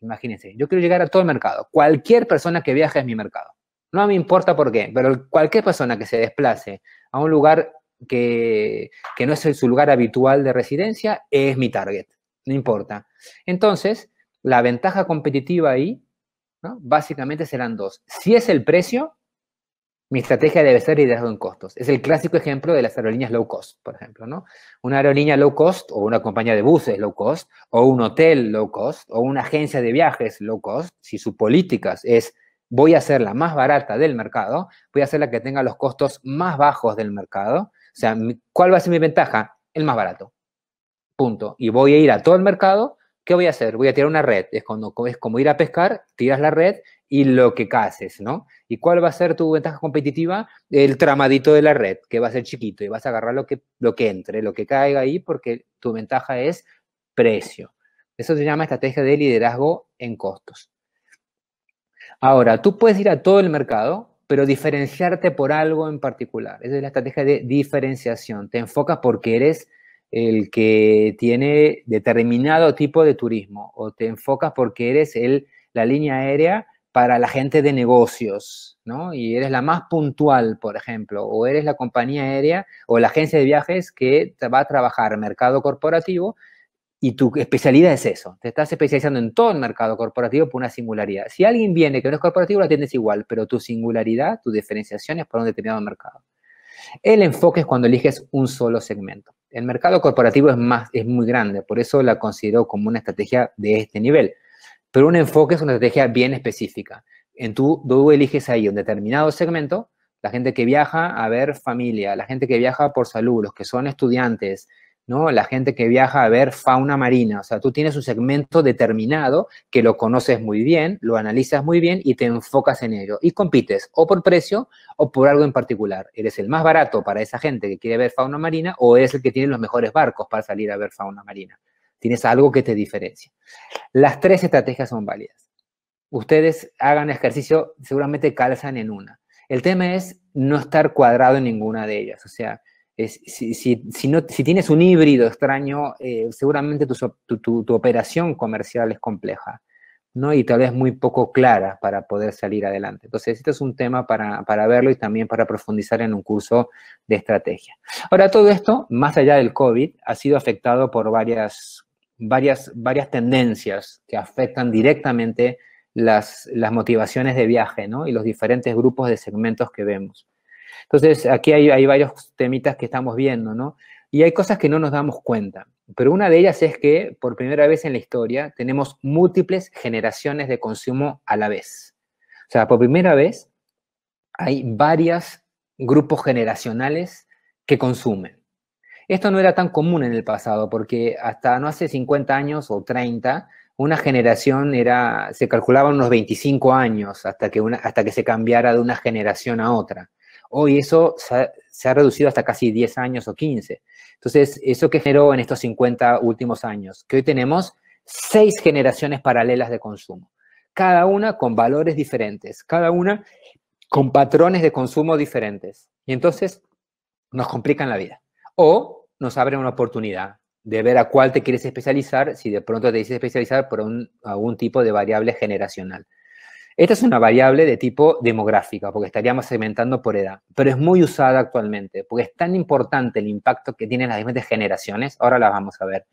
Imagínense, yo quiero llegar a todo el mercado. Cualquier persona que viaje es mi mercado. No me importa por qué, pero cualquier persona que se desplace a un lugar que, no es su lugar habitual de residencia es mi target. No importa. Entonces, la ventaja competitiva ahí, básicamente serán dos. Si es el precio, mi estrategia debe ser liderada en costos. Es el clásico ejemplo de las aerolíneas low cost, por ejemplo, ¿no? Una aerolínea low cost o una compañía de buses low cost o un hotel low cost o una agencia de viajes low cost, si su política es voy a ser la más barata del mercado, voy a ser la que tenga los costos más bajos del mercado. O sea, ¿cuál va a ser mi ventaja? El más barato. Punto. Y voy a ir a todo el mercado. ¿Qué voy a hacer? Voy a tirar una red. Es, es como ir a pescar, tiras la red y lo que cases, ¿no? ¿Y cuál va a ser tu ventaja competitiva? El tramadito de la red, que va a ser chiquito y vas a agarrar lo que, lo que entre, lo que caiga ahí, porque tu ventaja es precio. Eso se llama estrategia de liderazgo en costos. Ahora, tú puedes ir a todo el mercado, pero diferenciarte por algo en particular. Esa es la estrategia de diferenciación. Te enfocas porque eres el que tiene determinado tipo de turismo o te enfocas porque eres el, la línea aérea para la gente de negocios, ¿no? Y eres la más puntual, por ejemplo, o eres la compañía aérea o la agencia de viajes que va a trabajar mercado corporativo y tu especialidad es eso. Te estás especializando en todo el mercado corporativo por una singularidad. Si alguien viene que no es corporativo, la tienes igual, pero tu singularidad, tu diferenciación es por un determinado mercado. El enfoque es cuando eliges un solo segmento. El mercado corporativo es, más, es muy grande, por eso la considero como una estrategia de este nivel pero un enfoque es una estrategia bien específica. En tu, tú eliges ahí un determinado segmento, la gente que viaja a ver familia, la gente que viaja por salud, los que son estudiantes, ¿no? La gente que viaja a ver fauna marina. O sea, tú tienes un segmento determinado que lo conoces muy bien, lo analizas muy bien y te enfocas en ello. Y compites o por precio o por algo en particular. Eres el más barato para esa gente que quiere ver fauna marina o es el que tiene los mejores barcos para salir a ver fauna marina. Tienes algo que te diferencia. Las tres estrategias son válidas. Ustedes hagan ejercicio, seguramente calzan en una. El tema es no estar cuadrado en ninguna de ellas. O sea, si, tienes un híbrido extraño, eh, seguramente tu, operación comercial es compleja, ¿no? Y tal vez muy poco clara para poder salir adelante. Entonces, este es un tema para, para, verlo y también para profundizar en un curso de estrategia. Ahora, todo esto, más allá del COVID, ha sido afectado por varias varias, varias tendencias que afectan directamente las, motivaciones de viaje ¿no? y los diferentes grupos de segmentos que vemos. Entonces, aquí hay, hay varios temitas que estamos viendo, ¿no? Y hay cosas que no nos damos cuenta, pero una de ellas es que por primera vez en la historia tenemos múltiples generaciones de consumo a la vez. O sea, por primera vez hay varios grupos generacionales que consumen. Esto no era tan común en el pasado, porque hasta no hace 50 años o 30, una generación era, se calculaba unos 25 años hasta que, una, hasta que se cambiara de una generación a otra. Hoy eso se ha, se ha, reducido hasta casi 10 años o 15. Entonces, eso que generó en estos 50 últimos años, que hoy tenemos seis generaciones paralelas de consumo, cada una con valores diferentes, cada una con patrones de consumo diferentes. Y entonces nos complican la vida o nos abre una oportunidad de ver a cuál te quieres especializar, si de pronto te dices especializar por un, algún tipo de variable generacional. Esta es una variable de tipo demográfica, porque estaríamos segmentando por edad, pero es muy usada actualmente, porque es tan importante el impacto que tienen las diferentes generaciones, ahora las vamos a ver,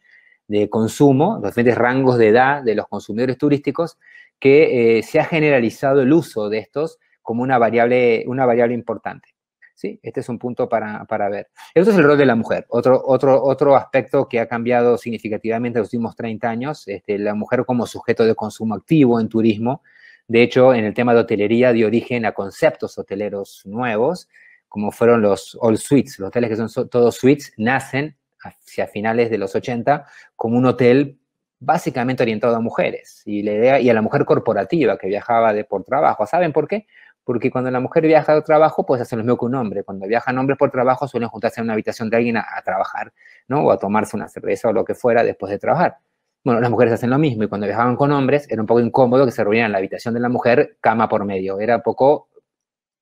de consumo, los diferentes rangos de edad de los consumidores turísticos, que eh, se ha generalizado el uso de estos como una variable, una variable importante. Este es un punto para, ver. Esto es el rol de la mujer, otro, otro, otro aspecto que ha cambiado significativamente en los últimos 30 años, este, la mujer como sujeto de consumo activo en turismo. De hecho, en el tema de hotelería dio origen a conceptos hoteleros nuevos, como fueron los all suites, los hoteles que son todos suites, nacen hacia finales de los 80 como un hotel básicamente orientado a mujeres y, la idea, y a la mujer corporativa que viajaba de, por trabajo. ¿Saben por qué? Porque cuando la mujer viaja de trabajo, pues hace lo mismo que un hombre. Cuando viajan hombres por trabajo, suelen juntarse en una habitación de alguien a, trabajar, ¿no? O a tomarse una cerveza o lo que fuera después de trabajar. Bueno, las mujeres hacen lo mismo y cuando viajaban con hombres era un poco incómodo que se reunieran en la habitación de la mujer, cama por medio. Era un poco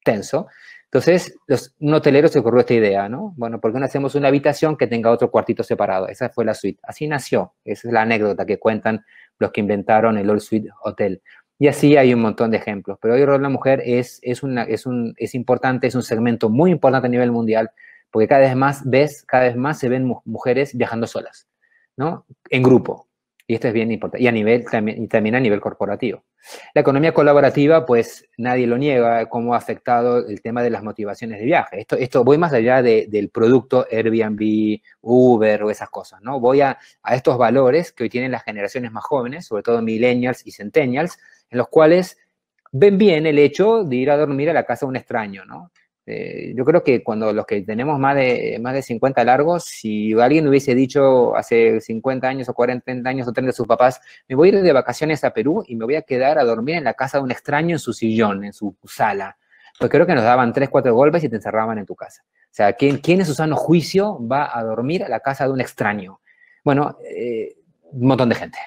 tenso. Entonces, los, un hotelero se ocurrió esta idea, ¿no? Bueno, ¿por qué no hacemos una habitación que tenga otro cuartito separado? Esa fue la suite. Así nació. Esa es la anécdota que cuentan los que inventaron el All Suite Hotel. Y así hay un montón de ejemplos. Pero hoy el rol la mujer es, es, una, es, un, es importante, es un segmento muy importante a nivel mundial, porque cada vez más ves, cada vez más se ven mujeres viajando solas, ¿no? En grupo, y esto es bien importante. Y, a nivel, también, también a nivel corporativo. La economía colaborativa, pues nadie lo niega, cómo ha afectado el tema de las motivaciones de viaje. Esto, esto voy más allá del producto Airbnb, Uber o esas cosas, ¿no? Voy a, a estos valores que hoy tienen las generaciones más jóvenes, sobre todo millennials y centennials, en los cuales ven bien el hecho de ir a dormir a la casa de un extraño, ¿no? Eh, yo creo que cuando los que tenemos más de, más de 50 largos, si alguien hubiese dicho hace 50 años o 40, años o 30 de sus papás, me voy a ir de vacaciones a Perú y me voy a quedar a dormir en la casa de un extraño en su sillón, en su sala, pues creo que nos daban 3, 4 golpes y te encerraban en tu casa. O sea, ¿quién, en su sano juicio va a dormir a la casa de un extraño? Bueno, eh, un montón de gente.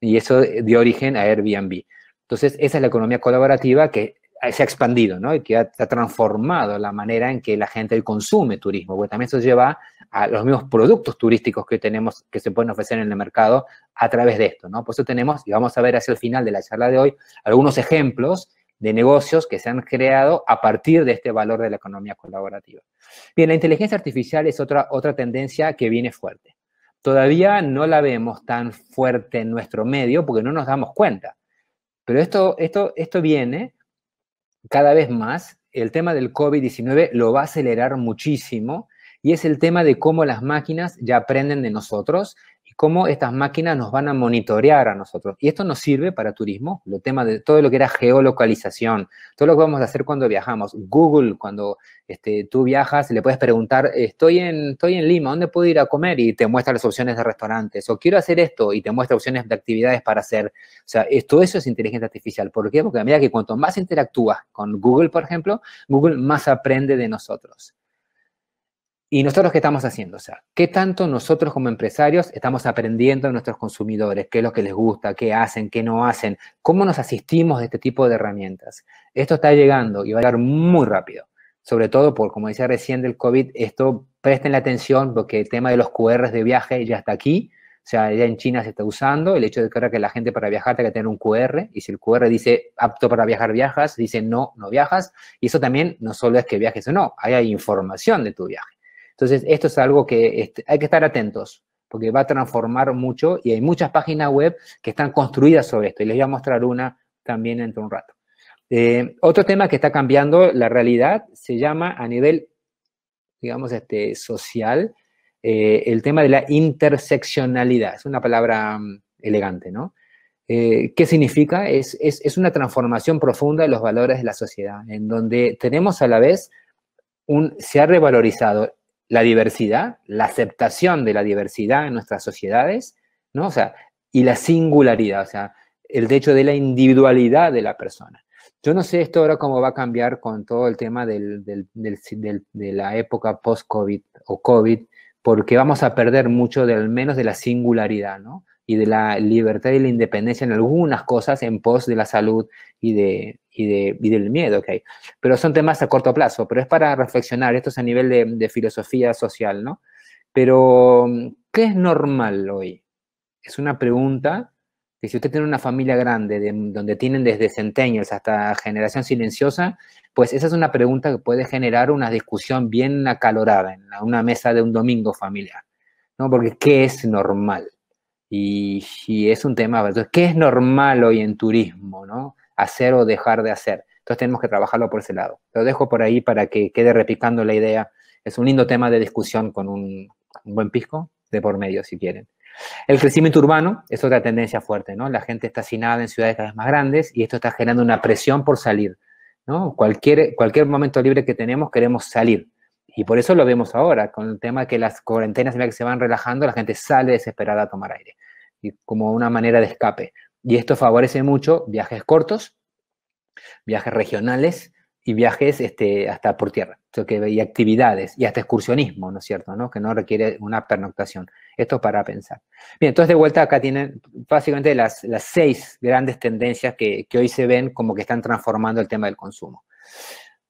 Y eso dio origen a Airbnb. Entonces, esa es la economía colaborativa que se ha expandido, ¿no? Y que ha, transformado la manera en que la gente consume turismo, porque también eso lleva a los mismos productos turísticos que tenemos, que se pueden ofrecer en el mercado a través de esto, ¿no? Por eso tenemos, y vamos a ver hacia el final de la charla de hoy, algunos ejemplos de negocios que se han creado a partir de este valor de la economía colaborativa. Bien, la inteligencia artificial es otra, otra tendencia que viene fuerte. Todavía no la vemos tan fuerte en nuestro medio porque no nos damos cuenta. Pero esto, esto, esto viene cada vez más, el tema del COVID-19 lo va a acelerar muchísimo y es el tema de cómo las máquinas ya aprenden de nosotros cómo estas máquinas nos van a monitorear a nosotros. Y esto nos sirve para turismo, lo tema de todo lo que era geolocalización, todo lo que vamos a hacer cuando viajamos. Google, cuando este, tú viajas, le puedes preguntar, estoy en, estoy en Lima, ¿dónde puedo ir a comer? Y te muestra las opciones de restaurantes. O quiero hacer esto y te muestra opciones de actividades para hacer. O sea, esto, eso es inteligencia artificial. ¿Por qué? Porque a medida que cuanto más interactúas con Google, por ejemplo, Google más aprende de nosotros. ¿Y nosotros qué estamos haciendo? O sea, ¿qué tanto nosotros como empresarios estamos aprendiendo de nuestros consumidores? ¿Qué es lo que les gusta? ¿Qué hacen? ¿Qué no hacen? ¿Cómo nos asistimos de este tipo de herramientas? Esto está llegando y va a llegar muy rápido. Sobre todo por, como decía recién del COVID, esto presten la atención porque el tema de los QR de viaje ya está aquí. O sea, ya en China se está usando. El hecho de que ahora que la gente para viajar tenga que tener un QR. Y si el QR dice apto para viajar, viajas. Dice no, no viajas. Y eso también no solo es que viajes o no. hay información de tu viaje. Entonces, esto es algo que este, hay que estar atentos, porque va a transformar mucho y hay muchas páginas web que están construidas sobre esto. Y les voy a mostrar una también dentro de un rato. Eh, otro tema que está cambiando la realidad se llama a nivel, digamos, este, social, eh, el tema de la interseccionalidad. Es una palabra mm, elegante, ¿no? Eh, ¿Qué significa? Es, es, una transformación profunda de los valores de la sociedad, en donde tenemos a la vez un, se ha revalorizado la diversidad, la aceptación de la diversidad en nuestras sociedades, ¿no? O sea, y la singularidad, o sea, el hecho de la individualidad de la persona. Yo no sé esto ahora cómo va a cambiar con todo el tema del, de la época post-COVID o COVID, porque vamos a perder mucho al menos de la singularidad, ¿no? y de la libertad y la independencia en algunas cosas en pos de la salud y, de, del miedo que hay. Pero son temas a corto plazo, pero es para reflexionar, esto es a nivel de, filosofía social, ¿no? Pero, ¿qué es normal hoy? Es una pregunta que si usted tiene una familia grande, donde tienen desde centenios hasta generación silenciosa, pues esa es una pregunta que puede generar una discusión bien acalorada en una mesa de un domingo familiar, ¿no? Porque ¿qué es normal? Y, es un tema, entonces, ¿qué es normal hoy en turismo, no? Hacer o dejar de hacer. Entonces tenemos que trabajarlo por ese lado. Lo dejo por ahí para que quede repicando la idea. Es un lindo tema de discusión con un, buen pisco de por medio, si quieren. El crecimiento urbano es otra tendencia fuerte, ¿no? La gente está hacinada en ciudades cada vez más grandes y esto está generando una presión por salir, ¿no? Cualquier, cualquier momento libre que tenemos queremos salir y por eso lo vemos ahora, con el tema que las cuarentenas que se van relajando, la gente sale desesperada a tomar aire, y como una manera de escape. Y esto favorece mucho viajes cortos, viajes regionales y viajes este, hasta por tierra, y actividades, y hasta excursionismo, ¿no es cierto? ¿no? Que no requiere una pernoctación. Esto para pensar. Bien, entonces de vuelta acá tienen básicamente las, las seis grandes tendencias que, que hoy se ven como que están transformando el tema del consumo.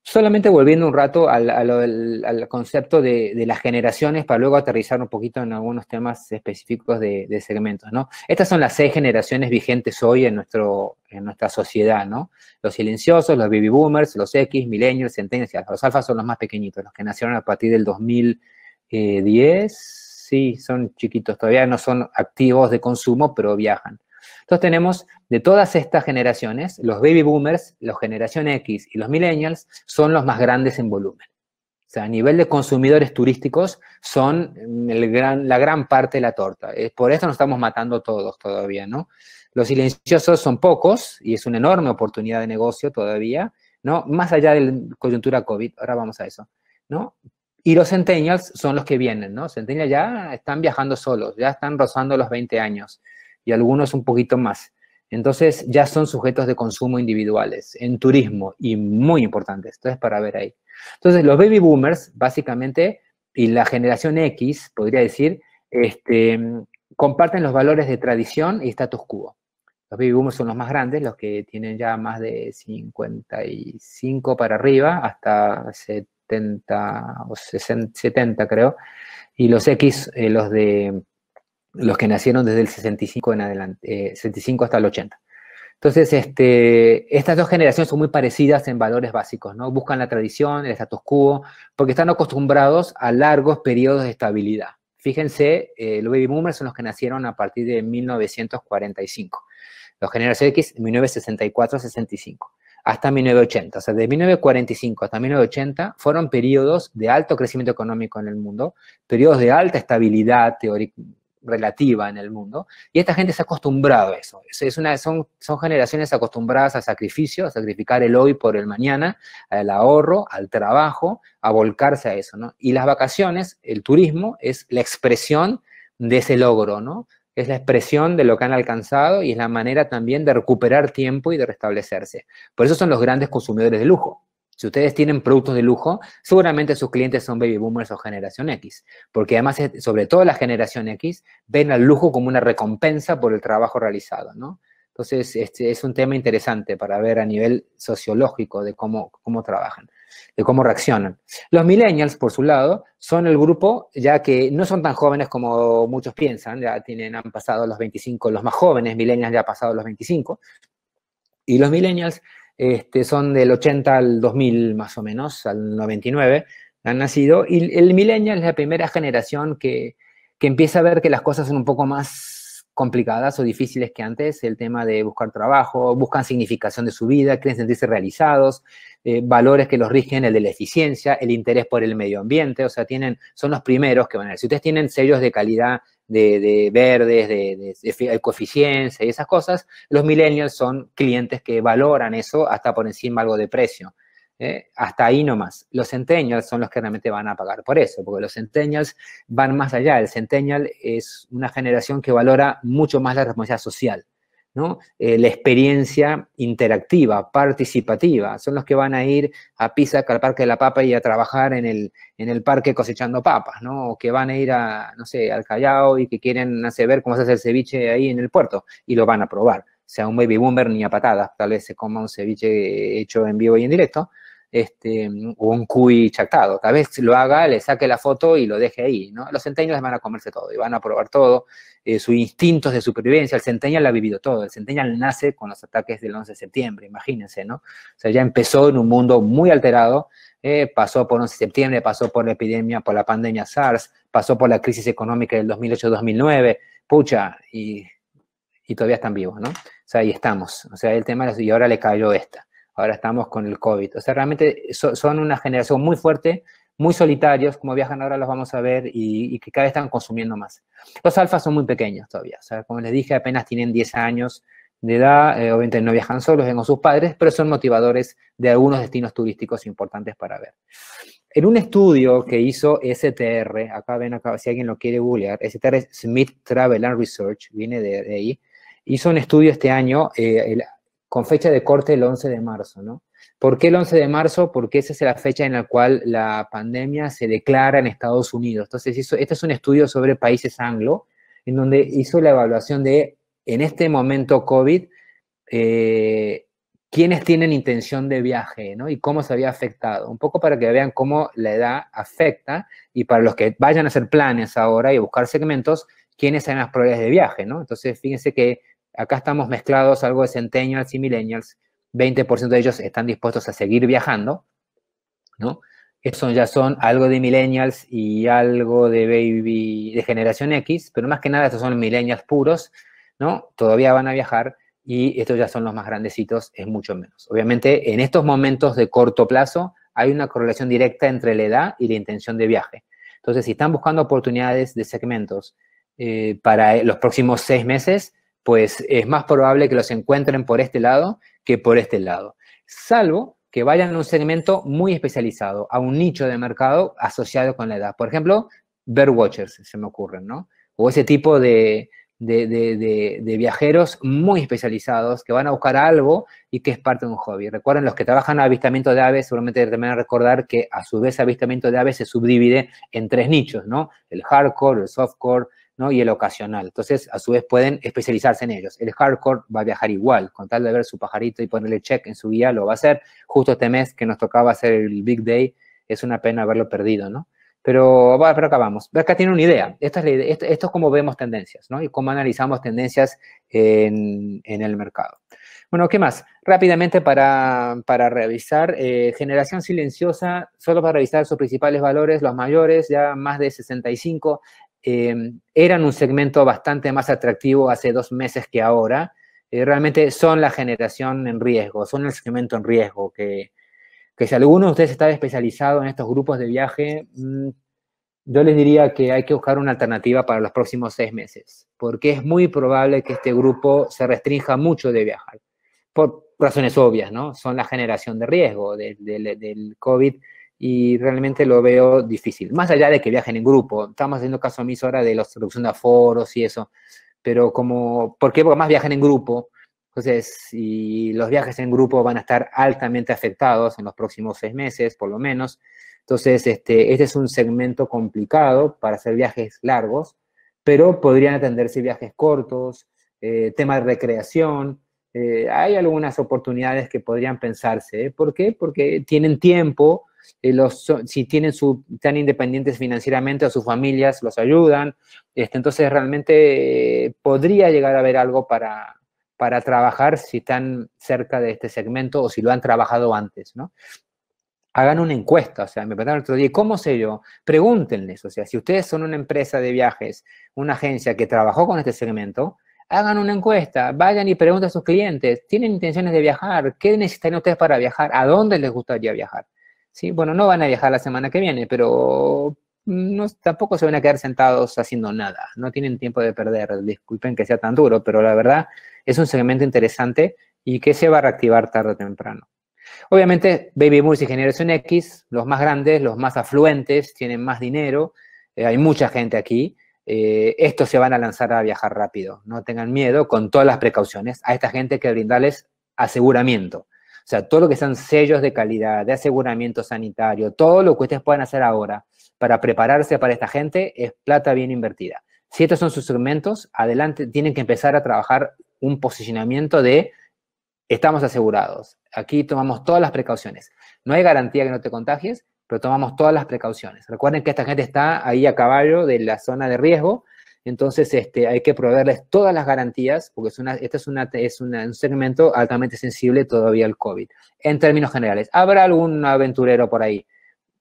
Solamente volviendo un rato al, concepto de, las generaciones para luego aterrizar un poquito en algunos temas específicos de, segmentos, ¿no? Estas son las seis generaciones vigentes hoy en, nuestro, en nuestra sociedad, ¿no? Los silenciosos, los baby boomers, los X, millennials, sentencias los alfas son los más pequeñitos, los que nacieron a partir del 2010, sí, son chiquitos, todavía no son activos de consumo, pero viajan. Entonces tenemos de todas estas generaciones, los baby boomers, los generación X y los millennials son los más grandes en volumen. O sea, a nivel de consumidores turísticos son mm, la gran parte de la torta. Por eso nos estamos matando todos todavía, ¿no? Los silenciosos son pocos y es una enorme oportunidad de negocio todavía, ¿no? Más allá de la coyuntura COVID, ahora vamos a eso, ¿no? Y los centennials son los que vienen, ¿no? Centennials ya están viajando solos, ya están rozando los 20 años y algunos un poquito más. Entonces ya son sujetos de consumo individuales en turismo y muy importantes. Entonces para ver ahí. Entonces los baby boomers básicamente y la generación X podría decir este, comparten los valores de tradición y status quo. Los baby boomers son los más grandes, los que tienen ya más de 55 para arriba hasta 70 o 70 creo. Y los X, eh, los de los que nacieron desde el 65 en adelante, 65 eh, hasta el 80. Entonces, este, estas dos generaciones son muy parecidas en valores básicos, ¿no? Buscan la tradición, el status quo, porque están acostumbrados a largos periodos de estabilidad. Fíjense, eh, los baby boomers son los que nacieron a partir de 1945. Los generación X, 1964-65, hasta 1980. O sea, de 1945 hasta 1980 fueron periodos de alto crecimiento económico en el mundo, periodos de alta estabilidad teórica relativa en el mundo. Y esta gente se ha acostumbrado a eso. Es una, son, son generaciones acostumbradas a sacrificio, a sacrificar el hoy por el mañana, al ahorro, al trabajo, a volcarse a eso. ¿no? Y las vacaciones, el turismo, es la expresión de ese logro, ¿no? Es la expresión de lo que han alcanzado y es la manera también de recuperar tiempo y de restablecerse. Por eso son los grandes consumidores de lujo. Si ustedes tienen productos de lujo, seguramente sus clientes son baby boomers o generación X, porque además, sobre todo la generación X, ven al lujo como una recompensa por el trabajo realizado, ¿no? Entonces, este es un tema interesante para ver a nivel sociológico de cómo, cómo trabajan, de cómo reaccionan. Los millennials, por su lado, son el grupo, ya que no son tan jóvenes como muchos piensan, ya tienen, han pasado los 25, los más jóvenes millennials ya han pasado los 25, y los millennials este, son del 80 al 2000 más o menos, al 99 han nacido, y el millennial es la primera generación que, empieza a ver que las cosas son un poco más complicadas o difíciles que antes, el tema de buscar trabajo, buscan significación de su vida, quieren sentirse realizados, eh, valores que los rigen, el de la eficiencia, el interés por el medio ambiente, o sea, tienen, son los primeros que van a ver. Si ustedes tienen sellos de calidad de, de verdes, de, de, y esas cosas, los millennials son clientes que valoran eso hasta por encima algo de precio. ¿eh? Hasta ahí nomás. Los centennials son los que realmente van a pagar por eso, porque los centennials van más allá. El centennial es una generación que valora mucho más la responsabilidad social. ¿no? Eh, la experiencia interactiva, participativa. Son los que van a ir a Pisa, al Parque de la Papa y a trabajar en el, parque cosechando papas, ¿no? O que van a ir a, no sé, al Callao y que quieren hacer ver cómo se hace el ceviche ahí en el puerto y lo van a probar. sea, un baby boomer ni a patadas, tal vez se coma un ceviche hecho en vivo y en directo, este, un cuy chactado. Cada vez lo haga, le saque la foto y lo deje ahí, ¿no? Los les van a comerse todo y van a probar todo. Eh, sus instintos de supervivencia, el centenial ha vivido todo. El centenial nace con los ataques del 11 de septiembre, imagínense, ¿no? O sea, ya empezó en un mundo muy alterado, eh, pasó por 11 de septiembre, pasó por la epidemia, por la pandemia SARS, pasó por la crisis económica del 2008-2009, pucha, y, y todavía están vivos, ¿no? O sea, ahí estamos. O sea, el tema, y ahora le cayó esta ahora estamos con el COVID. O sea, realmente son una generación muy fuerte, muy solitarios, como viajan ahora los vamos a ver, y, que cada vez están consumiendo más. Los alfas son muy pequeños todavía, o sea, como les dije, apenas tienen 10 años de edad, eh, obviamente no viajan solos, ven con sus padres, pero son motivadores de algunos destinos turísticos importantes para ver. En un estudio que hizo STR, acá ven, acá, si alguien lo quiere googlear, STR Smith Travel and Research, viene de, ahí, hizo un estudio este año, eh, el, con fecha de corte el 11 de marzo, ¿no? ¿Por qué el 11 de marzo? Porque esa es la fecha en la cual la pandemia se declara en Estados Unidos. Entonces, este es un estudio sobre países anglo, en donde hizo la evaluación de, en este momento COVID, eh, quiénes tienen intención de viaje, ¿no? Y cómo se había afectado. Un poco para que vean cómo la edad afecta y para los que vayan a hacer planes ahora y buscar segmentos, quiénes eran las probabilidades de viaje, ¿no? Entonces, fíjense que acá estamos mezclados algo de centennials y millennials, 20% de ellos están dispuestos a seguir viajando, ¿no? Estos ya son algo de millennials y algo de baby, de generación X, pero más que nada estos son millennials puros, ¿no? Todavía van a viajar y estos ya son los más grandecitos, es mucho menos. Obviamente, en estos momentos de corto plazo hay una correlación directa entre la edad y la intención de viaje. Entonces, si están buscando oportunidades de segmentos eh, para los próximos seis meses, pues es más probable que los encuentren por este lado que por este lado. Salvo que vayan a un segmento muy especializado, a un nicho de mercado asociado con la edad. Por ejemplo, bird watchers, se me ocurren, ¿no? O ese tipo de, viajeros muy especializados que van a buscar algo y que es parte de un hobby. Recuerden, los que trabajan avistamiento de aves, seguramente a recordar que a su vez avistamiento de aves se subdivide en tres nichos, ¿no? El hardcore, el softcore y el ocasional. Entonces, a su vez, pueden especializarse en ellos. El hardcore va a viajar igual, con tal de ver su pajarito y ponerle check en su guía, lo va a hacer. Justo este mes que nos tocaba hacer el Big Day, es una pena haberlo perdido, ¿no? Pero, pero acá vamos. Acá tiene una idea. Esto, es como vemos tendencias, ¿no? Y cómo analizamos tendencias en, el mercado. Bueno, ¿qué más? Rápidamente para, revisar, eh, generación silenciosa, solo para revisar sus principales valores, los mayores, ya más de 65, Em, eran un segmento bastante más atractivo hace dos meses que ahora. Eh, realmente son la generación en riesgo, son el segmento en riesgo, que, si alguno de ustedes está especializado en estos grupos de viaje, mm, yo les diría que hay que buscar una alternativa para los próximos seis meses, porque es muy probable que este grupo se restrinja mucho de viajar, por razones obvias, ¿no? Son la generación de riesgo del COVID y realmente lo veo difícil. Más allá de que viajen en grupo, estamos haciendo caso omiso ahora de la reducción de aforos y eso, pero como, ¿por qué? Porque más viajan en grupo, entonces, y los viajes en grupo van a estar altamente afectados en los próximos seis meses, por lo menos. Entonces, este, este es un segmento complicado para hacer viajes largos, pero podrían atenderse viajes cortos, eh, ...tema de recreación. Eh, hay algunas oportunidades que podrían pensarse. ¿Por qué? Porque tienen tiempo, los, si tienen su, están independientes financieramente a sus familias, los ayudan. Este, entonces realmente eh, podría llegar a haber algo para, para trabajar si están cerca de este segmento o si lo han trabajado antes, Hagan una encuesta, o sea, me preguntaron el otro día, ¿cómo sé yo? Pregúntenles, o sea, si ustedes son una empresa de viajes, una agencia que trabajó con este segmento, hagan una encuesta, vayan y pregunten a sus clientes, ¿tienen intenciones de viajar? ¿Qué necesitan ustedes para viajar? ¿A dónde les gustaría viajar? ¿sí? Bueno, no van a viajar la semana que viene, pero tampoco se van a quedar sentados haciendo nada, no tienen tiempo de perder, disculpen que sea tan duro, pero la verdad es un segmento interesante y que se va a reactivar tarde o temprano. Obviamente, baby boomers y generación X, los más grandes, los más afluentes, tienen más dinero, eh, hay mucha gente aquí, eh, estos se van a lanzar a viajar rápido, no tengan miedo, con todas las precauciones, a esta gente que brindarles aseguramiento, o sea, todo lo que sean sellos de calidad, de aseguramiento sanitario, todo lo que ustedes puedan hacer ahora para prepararse para esta gente es plata bien invertida. Si estos son sus instrumentos, adelante tienen que empezar a trabajar un posicionamiento de estamos asegurados. Aquí tomamos todas las precauciones. No hay garantía que no te contagies, pero tomamos todas las precauciones. Recuerden que esta gente está ahí a caballo de la zona de riesgo entonces, este, hay que proveerles todas las garantías, porque es una, este es, una, es un segmento altamente sensible todavía al COVID, en términos generales. Habrá algún aventurero por ahí,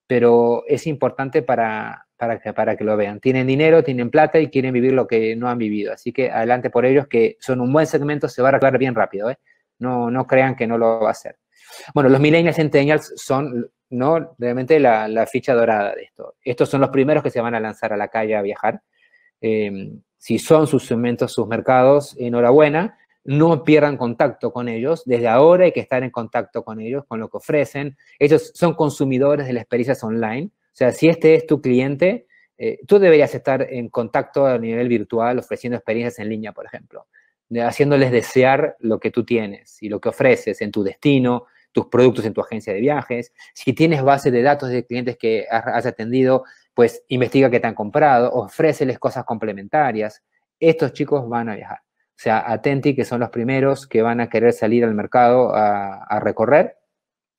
pero es importante para, para, que, para que lo vean. Tienen dinero, tienen plata y quieren vivir lo que no han vivido. Así que adelante por ellos, que son un buen segmento, se va a arreglar bien rápido. ¿eh? No, no crean que no lo va a hacer. Bueno, los millennials y centennials son ¿no? realmente la ficha dorada de esto. Estos son los primeros que se van a lanzar a la calle a viajar Em, si son sus segmentos, sus mercados, enhorabuena, no pierdan contacto con ellos. Desde ahora hay que estar en contacto con ellos, con lo que ofrecen. Ellos son consumidores de las experiencias online. O sea, si este es tu cliente, eh, tú deberías estar en contacto a nivel virtual, ofreciendo experiencias en línea, por ejemplo, haciéndoles desear lo que tú tienes y lo que ofreces en tu destino, tus productos en tu agencia de viajes. Si tienes base de datos de clientes que has atendido, pues investiga qué te han comprado, ofréceles cosas complementarias. Estos chicos van a viajar. O sea, Atenti, que son los primeros que van a querer salir al mercado a, recorrer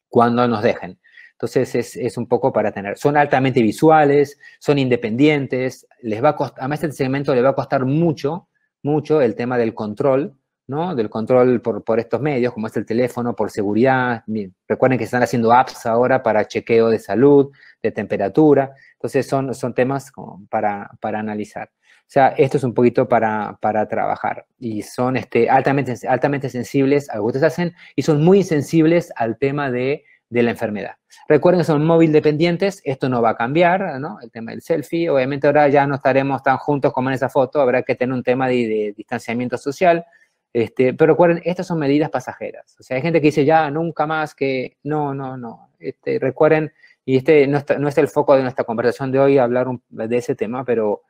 cuando nos dejen. Entonces es, un poco para tener. Son altamente visuales, son independientes, les va a costar, además este segmento le va a costar mucho, mucho el tema del control, ¿no? Del control por, por estos medios, como es el teléfono, por seguridad. Recuerden que están haciendo apps ahora para chequeo de salud, de temperatura. Entonces son, son temas para, para, analizar. O sea, esto es un poquito para, para trabajar y son este, altamente, altamente sensibles a lo que ustedes hacen y son muy sensibles al tema de, de la enfermedad. Recuerden que son móvil dependientes, esto no va a cambiar, ¿no? El tema del selfie, obviamente ahora ya no estaremos tan juntos como en esa foto, habrá que tener un tema de, distanciamiento social, este, pero recuerden, estas son medidas pasajeras. O sea, hay gente que dice ya nunca más que, no, no, no. Este, recuerden y este no, es el foco de nuestra conversación de hoy hablar de ese tema, pero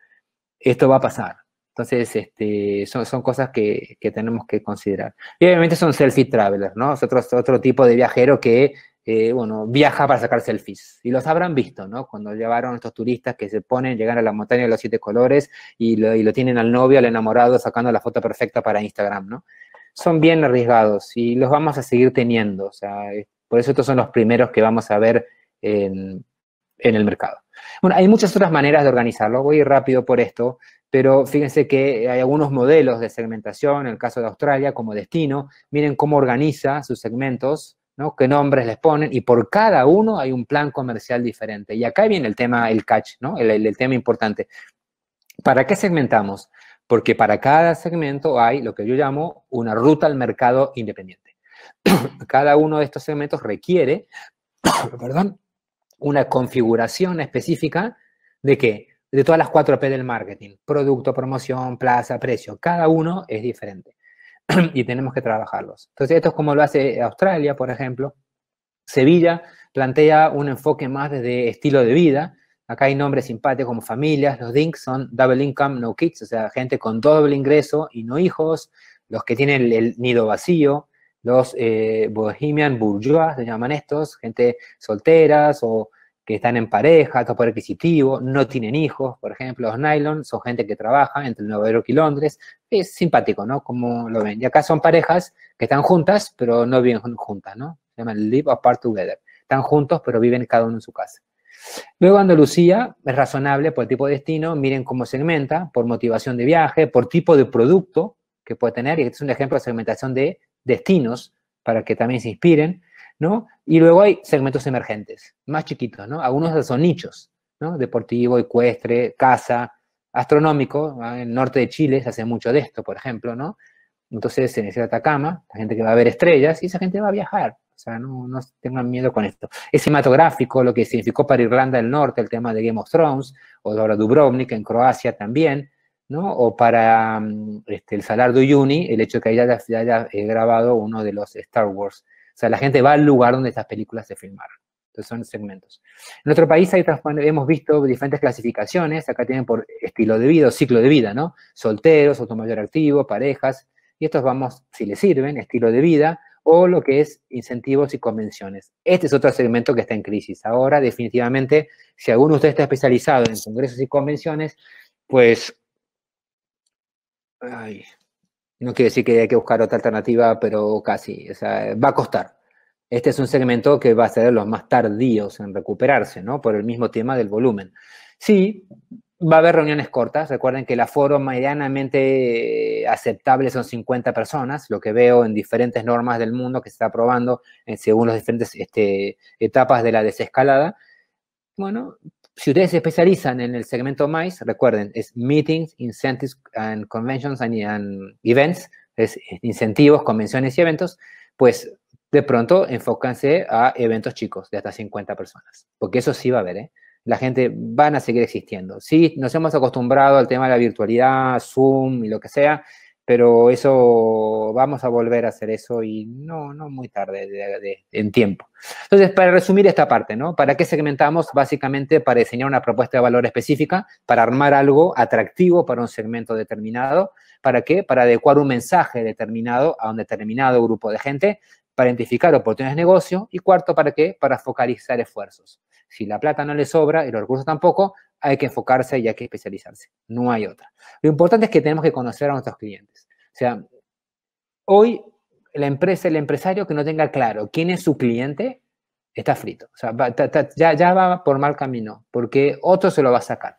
esto va a pasar. Entonces, este, son, cosas que, tenemos que considerar. Y obviamente son selfie travelers, ¿no? Es otro, tipo de viajero que, eh, bueno, viaja para sacar selfies. Y los habrán visto, ¿no? Cuando llevaron estos turistas que se ponen, llegan a la montaña de los siete colores y lo, tienen al novio, al enamorado, sacando la foto perfecta para Instagram, ¿no? Son bien arriesgados y los vamos a seguir teniendo. O sea, eh, por eso estos son los primeros que vamos a ver en, el mercado. Bueno, hay muchas otras maneras de organizarlo. Voy rápido por esto, pero fíjense que hay algunos modelos de segmentación, en el caso de Australia como destino. Miren cómo organiza sus segmentos, ¿no? qué nombres les ponen, y por cada uno hay un plan comercial diferente. Y acá viene el tema, el catch, ¿no? el tema importante. ¿Para qué segmentamos? Porque para cada segmento hay lo que yo llamo una ruta al mercado independiente. [CLEARS THROAT] cada uno de estos segmentos requiere, [COUGHS] perdón, una configuración específica de qué? De todas las cuatro P del marketing, producto, promoción, plaza, precio. Cada uno es diferente [CLEARS THROAT] y tenemos que trabajarlos. Entonces, esto es como lo hace Australia, por ejemplo. Sevilla plantea un enfoque más desde estilo de vida. Acá hay nombres simpáticos como familias. Los DINC son Double Income No Kids, o sea, gente con doble ingreso y no hijos. Los que tienen el nido vacío, los eh, bohemian bourgeois, se llaman estos, gente solteras o que están en pareja, todo por adquisitivo, no tienen hijos, por ejemplo, los nylon son gente que trabaja entre Nueva York y Londres, es simpático, ¿no? Como lo ven. Y acá son parejas que están juntas, pero no viven juntas, ¿no? Se llaman live apart together. Están juntos, pero viven cada uno en su casa. Luego Andalucía es razonable por el tipo de destino, miren cómo segmenta, por motivación de viaje, por tipo de producto que puede tener, y este es un ejemplo de segmentación de destinos para que también se inspiren, ¿no? Y luego hay segmentos emergentes, más chiquitos, ¿no? Algunos son nichos, ¿no? Deportivo, ecuestre, casa, astronómico, en el norte de Chile se hace mucho de esto, por ejemplo, ¿no? Entonces, en el Atacama, la gente que va a ver estrellas y esa gente va a viajar, o sea, no, tengan miedo con esto. Es cinematográfico, lo que significó para Irlanda del Norte el tema de Game of Thrones, o ahora Dubrovnik en Croacia también, ¿no? O para mm, este, el Salar de Uyuni, el hecho de que haya, eh, grabado uno de los Star Wars. O sea, la gente va al lugar donde estas películas se filmaron. Entonces son segmentos. En otro país hemos visto diferentes clasificaciones. Acá tienen por estilo de vida o ciclo de vida, ¿no? Solteros, automayor activo, parejas. Y estos vamos, si les sirven, estilo de vida o lo que es incentivos y convenciones. Este es otro segmento que está en crisis. Ahora, definitivamente, si alguno de ustedes está especializado en congresos y convenciones, pues Ay, no quiere decir que hay que buscar otra alternativa, pero casi. va a costar. Este es un segmento que va a ser de los más tardíos en recuperarse, ¿no? Por el mismo tema del volumen. Sí, va a haber reuniones cortas. Recuerden que el aforo medianamente aceptable son 50 personas, lo que veo en diferentes normas del mundo que se está aprobando según las diferentes este, etapas de la desescalada. Bueno, si ustedes se especializan en el segmento MICE, recuerden, es Meetings, Incentives and Conventions and, Events, es eh, incentivos, convenciones y eventos, pues de pronto enfócanse a eventos chicos de hasta 50 personas, porque eso sí va a haber, ¿eh? La gente van a seguir existiendo. Sí, nos hemos acostumbrado al tema de la virtualidad, Zoom y lo que sea, pero eso vamos a volver a hacer eso y no, no muy tarde en tiempo. Entonces, para resumir esta parte, ¿no? ¿Para qué segmentamos? Básicamente para diseñar una propuesta de valor específica, para armar algo atractivo para un segmento determinado. ¿Para qué? Para adecuar un mensaje determinado a un determinado grupo de gente, para identificar oportunidades de negocio y cuarto, ¿para qué? Para focalizar esfuerzos. Si la plata no le sobra y los recursos tampoco, hay que enfocarse y hay que especializarse. No hay otra. Lo importante es que tenemos que conocer a nuestros clientes. O sea, hoy la empresa, el empresario que no tenga claro quién es su cliente, está frito. O sea, ya, ya va por mal camino, porque otro se lo va a sacar.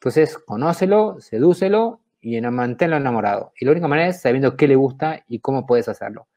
Entonces, conócelo, sedúcelo y manténlo enamorado. Y la única manera es sabiendo qué le gusta y cómo puedes hacerlo.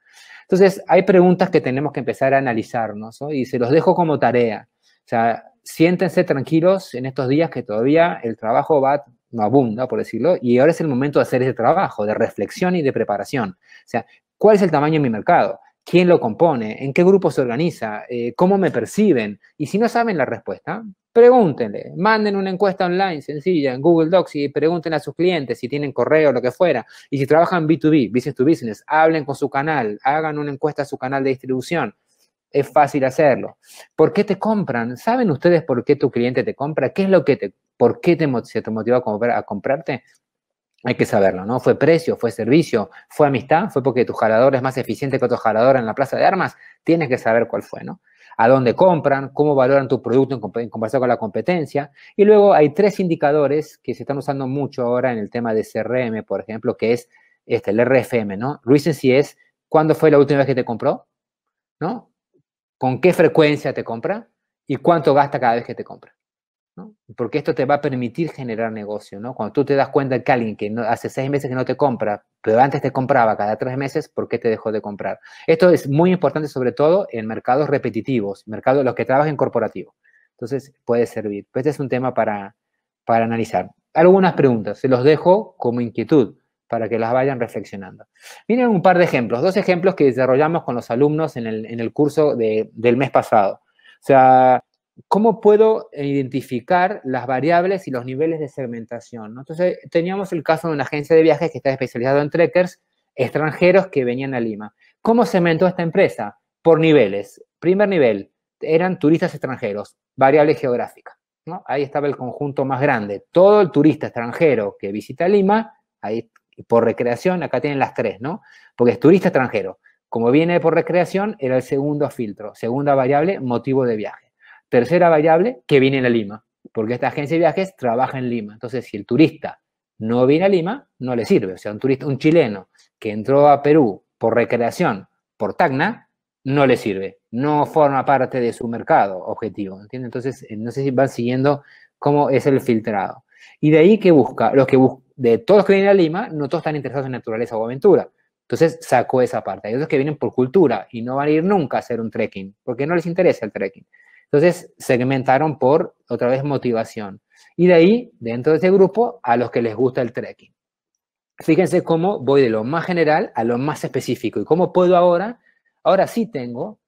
Entonces, hay preguntas que tenemos que empezar a analizarnos y se los dejo como tarea. O sea, siéntense tranquilos en estos días que todavía el trabajo va, no abunda, por decirlo, y ahora es el momento de hacer ese trabajo, de reflexión y de preparación. O sea, ¿cuál es el tamaño de mi mercado? ¿Quién lo compone? ¿En qué grupo se organiza? Eh, ¿Cómo me perciben? Y si no saben la respuesta, Pregúntenle, manden una encuesta online sencilla en Google Docs y pregunten a sus clientes si tienen correo, o lo que fuera. Y si trabajan B2B, business to business, hablen con su canal, hagan una encuesta a su canal de distribución. Es fácil hacerlo. ¿Por qué te compran? ¿Saben ustedes por qué tu cliente te compra? ¿Qué es lo que te, por qué se te motivó a comprarte? Hay que saberlo, ¿no? ¿Fue precio? ¿Fue servicio? ¿Fue amistad? ¿Fue porque tu jalador es más eficiente que otro jalador en la plaza de armas? Tienes que saber cuál fue, ¿no? a dónde compran, cómo valoran tu producto en, comparación con la competencia. Y luego hay tres indicadores que se están usando mucho ahora en el tema de CRM, por ejemplo, que es este, el RFM, ¿no? Recency es cuándo fue la última vez que te compró, ¿no? ¿Con qué frecuencia te compra? ¿Y cuánto gasta cada vez que te compra? porque esto te va a permitir generar negocio, ¿no? Cuando tú te das cuenta que alguien que no, hace seis meses que no te compra, pero antes te compraba cada tres meses, ¿por qué te dejó de comprar? Esto es muy importante sobre todo en mercados repetitivos, mercados los que trabajan en corporativo. Entonces puede servir. Pues este es un tema para, para analizar. Algunas preguntas, se los dejo como inquietud para que las vayan reflexionando. Miren un par de ejemplos, dos ejemplos que desarrollamos con los alumnos en el, curso del mes pasado. O sea, ¿cómo puedo eh, identificar las variables y los niveles de segmentación? Entonces, teníamos el caso de una agencia de viajes que está especializada en trekkers extranjeros que venían a Lima. ¿Cómo segmentó esta empresa? Por niveles. Primer nivel, eran turistas extranjeros, variable geográfica. Ahí estaba el conjunto más grande. Todo el turista extranjero que visita Lima, ahí por recreación, acá tienen las tres, ¿no? Porque es turista extranjero. Como viene por recreación, era el segundo filtro, segunda variable, motivo de viaje. Tercera variable, que viene a Lima, porque esta agencia de viajes trabaja en Lima. Entonces, si el turista no viene a Lima, no le sirve. O sea, un turista, un chileno que entró a Perú por recreación, por Tacna, no le sirve. No forma parte de su mercado objetivo. Entonces, eh, no sé si van siguiendo cómo es el filtrado. Y de ahí que busca, los que de todos los que vienen a Lima, no todos están interesados en naturaleza o aventura. Entonces sacó esa parte. Hay otros que vienen por cultura y no van a ir nunca a hacer un trekking, porque no les interesa el trekking. Entonces, segmentaron por, otra vez, motivación. Y de ahí, dentro de ese grupo, a los que les gusta el trekking. Fíjense cómo voy de lo más general a lo más específico y cómo puedo ahora, ahora sí tengo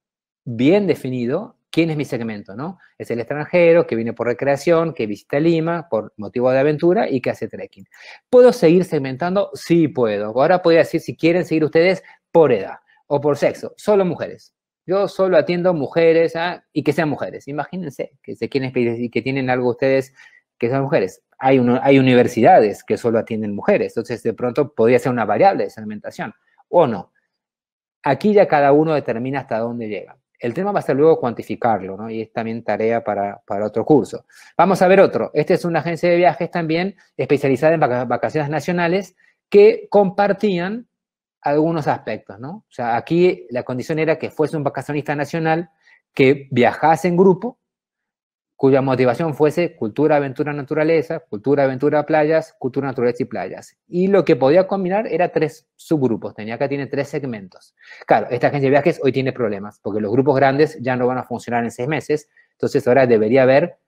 bien definido quién es mi segmento, ¿no? Es el extranjero que viene por recreación, que visita Lima por motivo de aventura y que hace trekking. ¿Puedo seguir segmentando? Sí puedo. Ahora podría decir si quieren seguir ustedes por edad o por sexo, solo mujeres yo solo atiendo mujeres ¿ah? y que sean mujeres. Imagínense que se quieren y que tienen algo ustedes que sean mujeres. Hay, hay universidades que solo atienden mujeres, entonces de pronto podría ser una variable de segmentación o no. Aquí ya cada uno determina hasta dónde llega. El tema va a ser luego cuantificarlo, ¿no? Y es también tarea para, para otro curso. Vamos a ver otro. Esta es una agencia de viajes también especializada en vacaciones nacionales que compartían algunos aspectos, ¿no? O sea, aquí la condición era que fuese un vacacionista nacional que viajase en grupo, cuya motivación fuese cultura, aventura, naturaleza, cultura, aventura, playas, cultura, naturaleza y playas. Y lo que podía combinar era tres subgrupos, tenía que tiene tres segmentos. Claro, esta agencia de viajes hoy tiene problemas, porque los grupos grandes ya no van a funcionar en seis meses, entonces ahora debería haber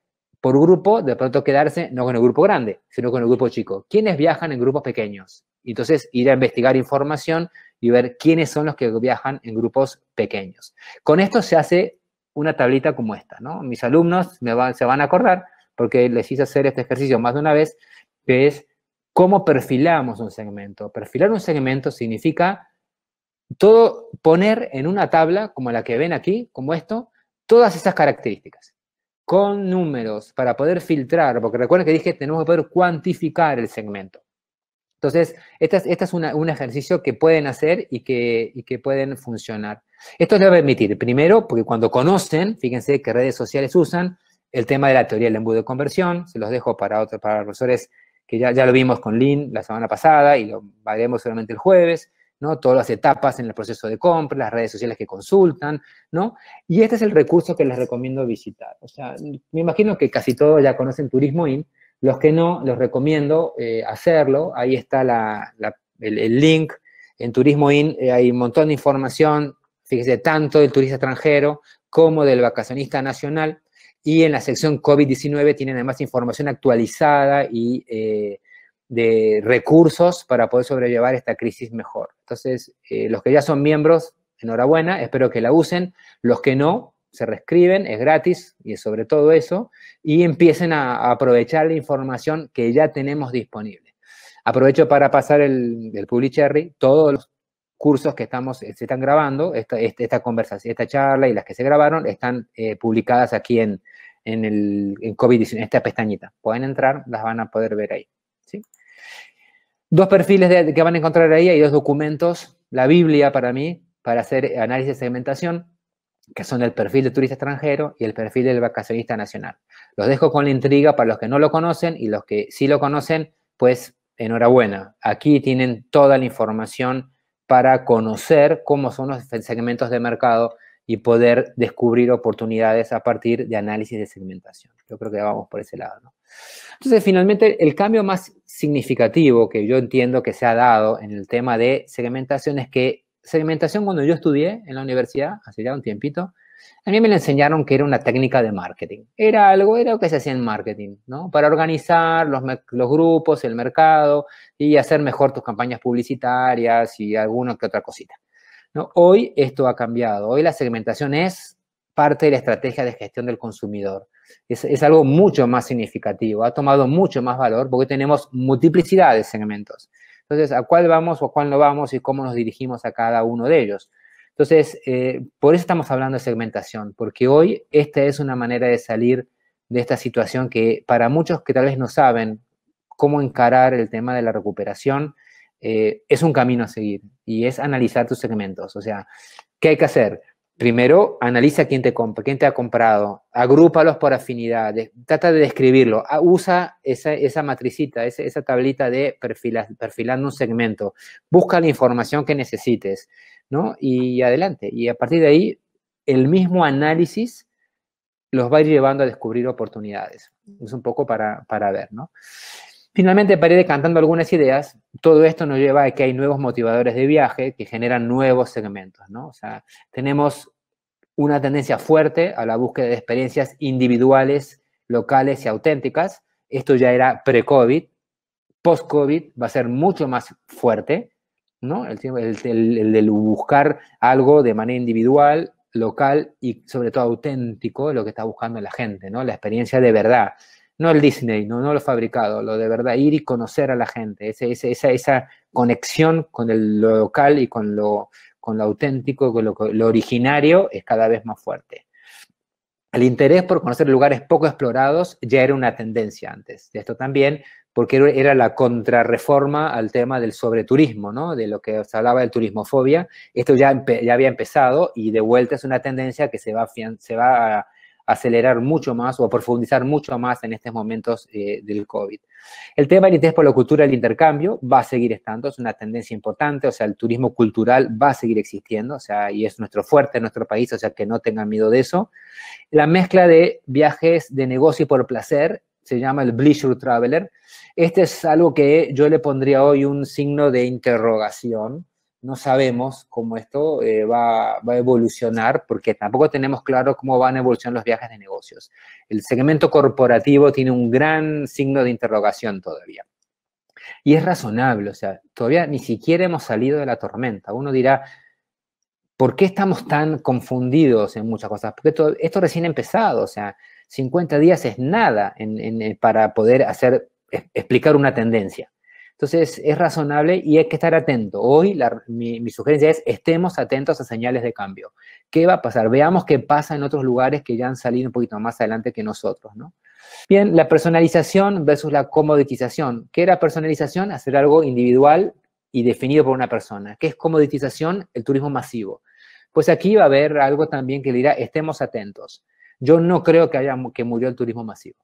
por grupo, de pronto quedarse no con el grupo grande, sino con el grupo chico. ¿Quiénes viajan en grupos pequeños? entonces ir a investigar información y ver quiénes son los que viajan en grupos pequeños. Con esto se hace una tablita como esta, ¿no? Mis alumnos se van a acordar, porque les hice hacer este ejercicio más de una vez, que es cómo perfilamos un segmento. Perfilar un segmento significa todo poner en una tabla, como la que ven aquí, como esto, todas esas características, con números para poder filtrar, porque recuerden que dije, tenemos que poder cuantificar el segmento. Entonces, este es, un ejercicio que pueden hacer y que, pueden funcionar. Esto les va a permitir, primero, porque cuando conocen, fíjense qué redes sociales usan, el tema de la teoría del embudo de conversión, se los dejo para otros, para profesores que ya, ya lo vimos con Lynn la semana pasada y lo veremos solamente el jueves, ¿no? Todas las etapas en el proceso de compra, las redes sociales que consultan, ¿no? Y este es el recurso que les recomiendo visitar. O sea, me imagino que casi todos ya conocen Turismo IN, los que no, los recomiendo eh, hacerlo. Ahí está el, link. En Turismo In eh, hay un montón de información, fíjese, tanto del turista extranjero como del vacacionista nacional. Y en la sección COVID-19 tienen además información actualizada y eh, de recursos para poder sobrellevar esta crisis mejor. Entonces, los que ya son miembros, enhorabuena, espero que la usen. Los que no, se reescriben, es gratis y es sobre todo eso, y empiecen a, aprovechar la información que ya tenemos disponible. Aprovecho para pasar el, el todos los cursos que estamos, eh, se están grabando, este, esta, conversación, esta charla y las que se grabaron están eh, publicadas aquí en, en el en COVID-19, esta pestañita. Pueden entrar, las van a poder ver ahí. ¿sí? Dos perfiles que van a encontrar ahí, hay dos documentos, la Biblia para mí, para hacer análisis de segmentación, que son el perfil de turista extranjero y el perfil del vacacionista nacional. Los dejo con la intriga para los que no lo conocen y los que sí lo conocen, pues enhorabuena. Aquí tienen toda la información para conocer cómo son los segmentos de mercado y poder descubrir oportunidades a partir de análisis de segmentación. Yo creo que vamos por ese lado. Entonces, finalmente, el cambio más significativo que yo entiendo que se ha dado en el tema de segmentación es que segmentación cuando yo estudié en la universidad, hace ya un tiempito, a mí me le enseñaron que era una técnica de marketing. Era algo, era que se hacía en marketing, ¿no? Para organizar los, grupos, el mercado y hacer mejor tus campañas publicitarias y alguna que otra cosita. ¿no? Hoy esto ha cambiado. Hoy la segmentación es parte de la estrategia de gestión del consumidor. Es, es algo mucho más significativo, ha tomado mucho más valor porque tenemos multiplicidad de segmentos. Entonces, ¿a cuál vamos o a cuál no vamos y cómo nos dirigimos a cada uno de ellos? Entonces, eh, por eso estamos hablando de segmentación, porque hoy esta es una manera de salir de esta situación que para muchos que tal vez no saben cómo encarar el tema de la recuperación, eh, es un camino a seguir y es analizar tus segmentos. O sea, ¿qué hay que hacer? Primero, analiza quién te ha comprado, agrúpalos por afinidades, trata de describirlo, usa esa, matricita, esa, tablita de perfilando un segmento, busca la información que necesites, ¿no? Y adelante. Y a partir de ahí, el mismo análisis los va a ir llevando a descubrir oportunidades. Es un poco para, para ver, ¿no? Finalmente, para ir decantando algunas ideas, todo esto nos lleva a que hay nuevos motivadores de viaje que generan nuevos segmentos, ¿no? O sea, tenemos una tendencia fuerte a la búsqueda de experiencias individuales, locales y auténticas. Esto ya era pre-COVID. Post-COVID va a ser mucho más fuerte, ¿no? El, el, buscar algo de manera individual, local y sobre todo auténtico, lo que está buscando la gente, ¿no? La experiencia de verdad, no el Disney, no, no lo fabricado, lo de verdad, ir y conocer a la gente, esa, esa, esa conexión con el, lo local y con lo, con lo auténtico, con lo, originario, es cada vez más fuerte. El interés por conocer lugares poco explorados ya era una tendencia antes. Esto también porque era la contrarreforma al tema del sobreturismo, ¿no? De lo que se hablaba del turismofobia. Esto ya, ya había empezado y de vuelta es una tendencia que se va, se va acelerar mucho más o profundizar mucho más en estos momentos eh, del COVID. El tema del interés por la cultura el intercambio va a seguir estando, es una tendencia importante, o sea, el turismo cultural va a seguir existiendo, o sea, y es nuestro fuerte en nuestro país, o sea, que no tengan miedo de eso. La mezcla de viajes de negocio y por placer se llama el Bleacher Traveler. Este es algo que yo le pondría hoy un signo de interrogación, no sabemos cómo esto eh, va, a evolucionar, porque tampoco tenemos claro cómo van a evolucionar los viajes de negocios. El segmento corporativo tiene un gran signo de interrogación todavía. Y es razonable, o sea, todavía ni siquiera hemos salido de la tormenta. Uno dirá, ¿por qué estamos tan confundidos en muchas cosas? Porque esto recién ha empezado, o sea, 50 días es nada eh, para poder hacer, explicar una tendencia. Entonces es razonable y hay que estar atento. Hoy mi, sugerencia es estemos atentos a señales de cambio. ¿Qué va a pasar? Veamos qué pasa en otros lugares que ya han salido un poquito más adelante que nosotros, ¿no? Bien, la personalización versus la comoditización. ¿Qué era personalización? Hacer algo individual y definido por una persona. ¿Qué es comoditización? El turismo masivo. Pues aquí va a haber algo también que dirá, estemos atentos. Yo no creo que, haya, que murió el turismo masivo.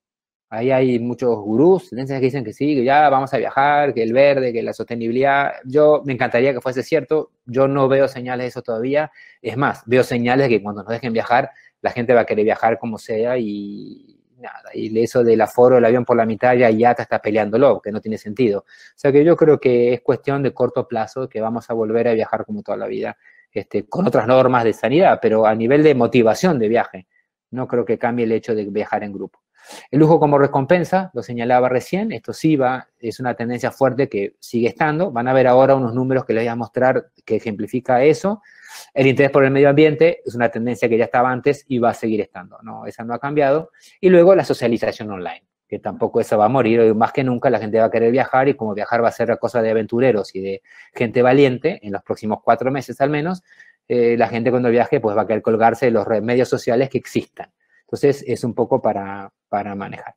Ahí hay muchos gurús, que dicen que sí, que ya vamos a viajar, que el verde, que la sostenibilidad. Yo me encantaría que fuese cierto. Yo no veo señales de eso todavía. Es más, veo señales de que cuando nos dejen viajar, la gente va a querer viajar como sea y nada. Y eso del aforo del avión por la mitad ya estás está peleándolo, que no tiene sentido. O sea que yo creo que es cuestión de corto plazo que vamos a volver a viajar como toda la vida, este, con otras normas de sanidad, pero a nivel de motivación de viaje. No creo que cambie el hecho de viajar en grupo. El lujo como recompensa, lo señalaba recién, esto sí va, es una tendencia fuerte que sigue estando. Van a ver ahora unos números que les voy a mostrar que ejemplifica eso. El interés por el medio ambiente es una tendencia que ya estaba antes y va a seguir estando, ¿no? Esa no ha cambiado. Y luego la socialización online, que tampoco esa va a morir, hoy más que nunca la gente va a querer viajar y como viajar va a ser cosa de aventureros y de gente valiente, en los próximos cuatro meses al menos, eh, la gente cuando viaje pues va a querer colgarse de los medios sociales que existan. Entonces, es un poco para, para manejar.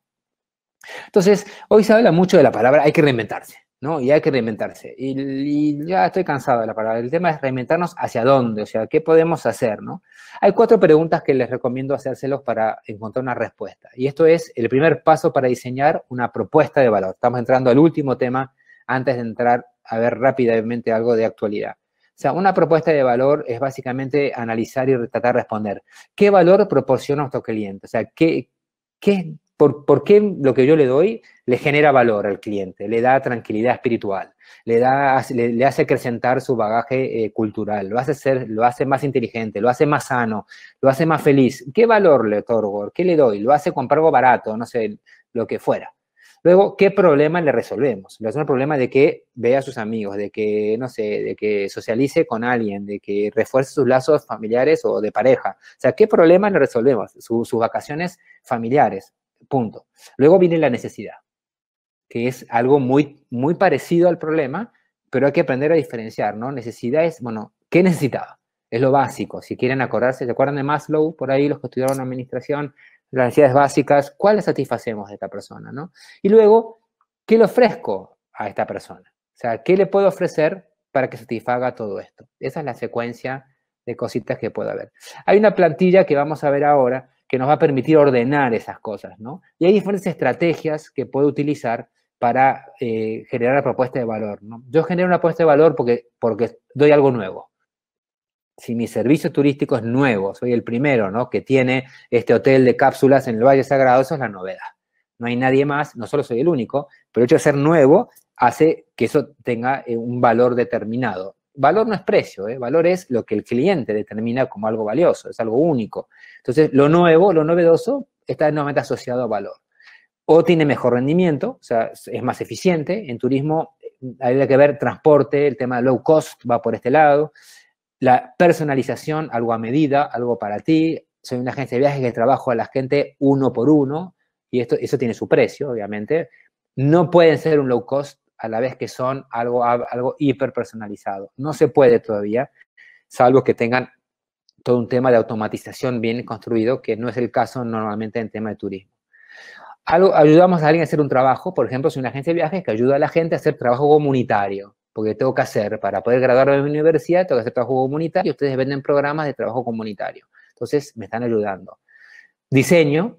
Entonces, hoy se habla mucho de la palabra, hay que reinventarse, ¿no? Y hay que reinventarse. Y, ya estoy cansado de la palabra. El tema es reinventarnos hacia dónde, o sea, qué podemos hacer, ¿no? Hay cuatro preguntas que les recomiendo hacérselos para encontrar una respuesta. Y esto es el primer paso para diseñar una propuesta de valor. Estamos entrando al último tema antes de entrar a ver rápidamente algo de actualidad. O sea, una propuesta de valor es básicamente analizar y tratar de responder. ¿Qué valor proporciona nuestro cliente? O sea, ¿qué, qué, por, qué lo que yo le doy le genera valor al cliente? Le da tranquilidad espiritual, le, da, le, hace acrecentar su bagaje eh, cultural, lo hace, ser, lo hace más inteligente, lo hace más sano, lo hace más feliz. ¿Qué valor le otorgo? ¿Qué le doy? Lo hace comprar algo barato, no sé, lo que fuera. Luego, ¿qué problema le resolvemos? Le resolvemos un problema de que vea a sus amigos, de que, no sé, de que socialice con alguien, de que refuerce sus lazos familiares o de pareja. O sea, ¿qué problema le resolvemos? sus vacaciones familiares, punto. Luego viene la necesidad, que es algo muy, muy parecido al problema, pero hay que aprender a diferenciar, ¿no? Necesidad es, bueno, ¿qué necesitaba? Es lo básico. Si quieren acordarse, ¿se acuerdan de Maslow? Por ahí los que estudiaron administración, las necesidades básicas, cuáles satisfacemos de esta persona, ¿no? Y luego, ¿qué le ofrezco a esta persona? O sea, ¿qué le puedo ofrecer para que satisfaga todo esto? Esa es la secuencia de cositas que puede haber. Hay una plantilla que vamos a ver ahora que nos va a permitir ordenar esas cosas, ¿no? Y hay diferentes estrategias que puedo utilizar para eh, generar la propuesta de valor, ¿no? Yo genero una propuesta de valor porque, porque doy algo nuevo si mi servicio turístico es nuevo, soy el primero, ¿no? Que tiene este hotel de cápsulas en el Valle Sagrado, eso es la novedad. No hay nadie más, no solo soy el único, pero el hecho de ser nuevo hace que eso tenga eh, un valor determinado. Valor no es precio, ¿eh? valor es lo que el cliente determina como algo valioso, es algo único. Entonces, lo nuevo, lo novedoso, está nuevamente asociado a valor. O tiene mejor rendimiento, o sea, es más eficiente. En turismo eh, hay que ver transporte, el tema de low cost va por este lado la personalización, algo a medida, algo para ti. Soy una agencia de viajes que trabajo a la gente uno por uno y esto, eso tiene su precio, obviamente. No pueden ser un low cost a la vez que son algo, algo hiper personalizado. No se puede todavía, salvo que tengan todo un tema de automatización bien construido, que no es el caso normalmente en tema de turismo. Algo, ayudamos a alguien a hacer un trabajo, por ejemplo, soy una agencia de viajes que ayuda a la gente a hacer trabajo comunitario porque tengo que hacer, para poder graduarme de mi universidad, tengo que hacer trabajo comunitario, Y ustedes venden programas de trabajo comunitario. Entonces, me están ayudando. Diseño,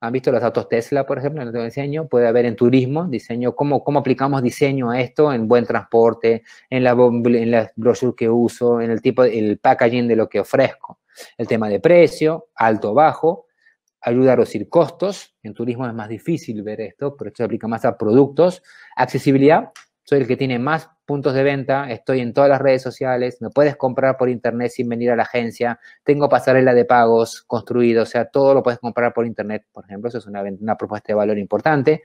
¿han visto los autos Tesla, por ejemplo, en el diseño? Puede haber en turismo, diseño, ¿cómo, cómo aplicamos diseño a esto en buen transporte, en las en brochures que uso, en el tipo, el packaging de lo que ofrezco. El tema de precio, alto o bajo, ayuda a reducir costos. En turismo es más difícil ver esto, pero esto se aplica más a productos. Accesibilidad, soy el que tiene más puntos de venta, estoy en todas las redes sociales, me puedes comprar por internet sin venir a la agencia, tengo pasarela de pagos construido, o sea, todo lo puedes comprar por internet, por ejemplo, eso es una, una propuesta de valor importante.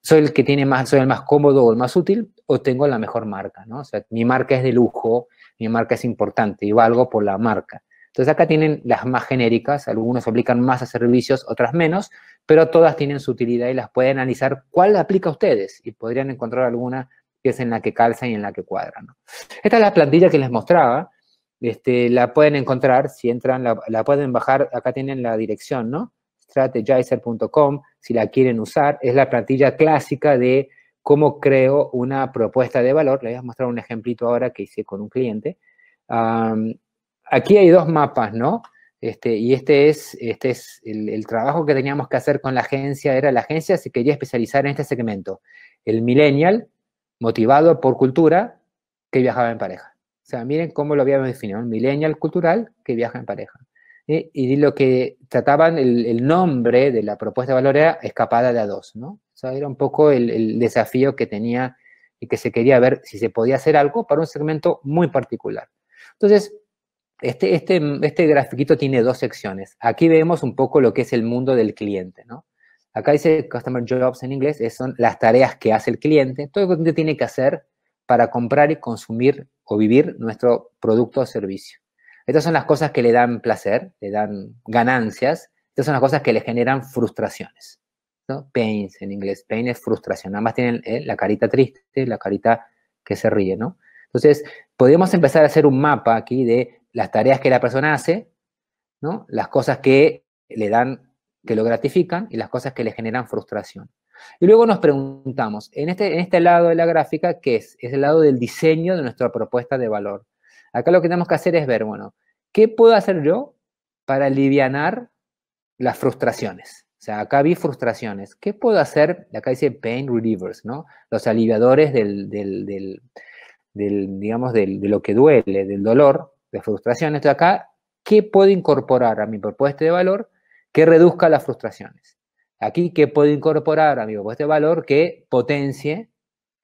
Soy el que tiene más, soy el más cómodo o el más útil, o tengo la mejor marca, ¿no? O sea, mi marca es de lujo, mi marca es importante y valgo por la marca. Entonces acá tienen las más genéricas, algunos aplican más a servicios, otras menos, pero todas tienen su utilidad y las pueden analizar cuál aplica a ustedes y podrían encontrar alguna que es en la que calza y en la que cuadra. Esta es la plantilla que les mostraba. Este, la pueden encontrar, si entran, la, pueden bajar, acá tienen la dirección, ¿no? strategizer.com, si la quieren usar, es la plantilla clásica de cómo creo una propuesta de valor. Les voy a mostrar un ejemplito ahora que hice con un cliente. aquí hay dos mapas, ¿no? Este, y este es, este es el, el, trabajo que teníamos que hacer con la agencia, era la agencia se quería especializar en este segmento, el millennial motivado por cultura que viajaba en pareja. O sea, miren cómo lo habíamos definido, un millennial cultural que viaja en pareja. ¿Eh? Y lo que trataban, el, nombre de la propuesta de valor era escapada de a dos, ¿no? O sea, era un poco el, desafío que tenía y que se quería ver si se podía hacer algo para un segmento muy particular. Entonces, este, este, este grafiquito tiene dos secciones. Aquí vemos un poco lo que es el mundo del cliente, ¿no? Acá dice Customer Jobs en inglés, son las tareas que hace el cliente, todo lo que tiene que hacer para comprar y consumir o vivir nuestro producto o servicio. Estas son las cosas que le dan placer, le dan ganancias, estas son las cosas que le generan frustraciones. ¿no? Pains en inglés, pain es frustración, nada más tienen eh, la carita triste, la carita que se ríe, ¿no? Entonces, podemos empezar a hacer un mapa aquí de las tareas que la persona hace, ¿no? Las cosas que le dan que lo gratifican y las cosas que le generan frustración. Y luego nos preguntamos, en este, en este lado de la gráfica, ¿qué es? Es el lado del diseño de nuestra propuesta de valor. Acá lo que tenemos que hacer es ver, bueno, ¿qué puedo hacer yo para aliviar las frustraciones? O sea, acá vi frustraciones. ¿Qué puedo hacer? Acá dice pain relievers, ¿no? Los aliviadores del, del, del digamos, de lo que duele, del dolor, de frustraciones. Entonces acá, ¿qué puedo incorporar a mi propuesta de valor que reduzca las frustraciones. Aquí, ¿qué puedo incorporar, amigo? Pues este valor que potencie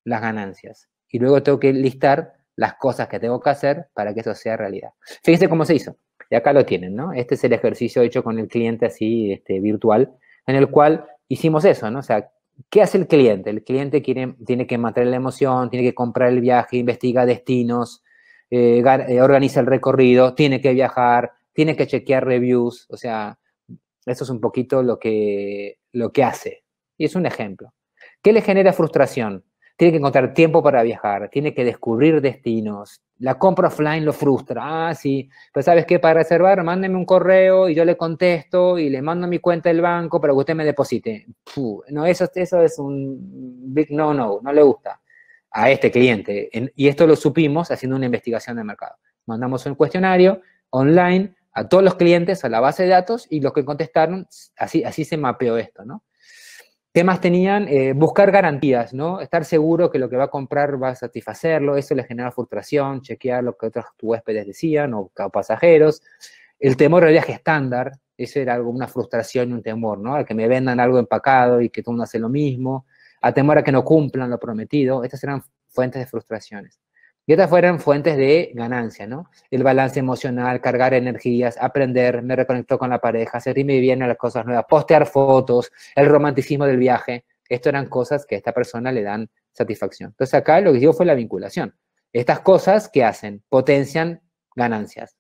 las ganancias. Y luego tengo que listar las cosas que tengo que hacer para que eso sea realidad. Fíjense cómo se hizo. Y acá lo tienen, ¿no? Este es el ejercicio hecho con el cliente así, este, virtual, en el cual hicimos eso, ¿no? O sea, ¿qué hace el cliente? El cliente tiene que matar la emoción, tiene que comprar el viaje, investiga destinos, eh, eh, organiza el recorrido, tiene que viajar, tiene que chequear reviews, o sea, eso es un poquito lo que, lo que hace. Y es un ejemplo. ¿Qué le genera frustración? Tiene que encontrar tiempo para viajar, tiene que descubrir destinos. La compra offline lo frustra. Ah, sí, pero pues, ¿sabes qué? Para reservar, mándeme un correo y yo le contesto y le mando mi cuenta del banco para que usted me deposite. no, eso, eso es un big no-no, no le gusta a este cliente. y esto lo supimos haciendo una investigación de mercado. Mandamos un cuestionario online a todos los clientes a la base de datos y los que contestaron, así, así se mapeó esto, ¿no? más tenían eh, buscar garantías, ¿no? Estar seguro que lo que va a comprar va a satisfacerlo, eso le genera frustración, chequear lo que otros huéspedes decían o, pasajeros. El temor al viaje estándar, eso era algo, una frustración y un temor, ¿no? A que me vendan algo empacado y que todo el mundo hace lo mismo, a temor a que no cumplan lo prometido, estas eran fuentes de frustraciones. Y estas fueran fuentes de ganancia, ¿no? El balance emocional, cargar energías, aprender, me reconectó con la pareja, sentirme bien en las cosas nuevas, postear fotos, el romanticismo del viaje. Esto eran cosas que a esta persona le dan satisfacción. Entonces acá lo que digo fue la vinculación. Estas cosas que hacen, potencian ganancias.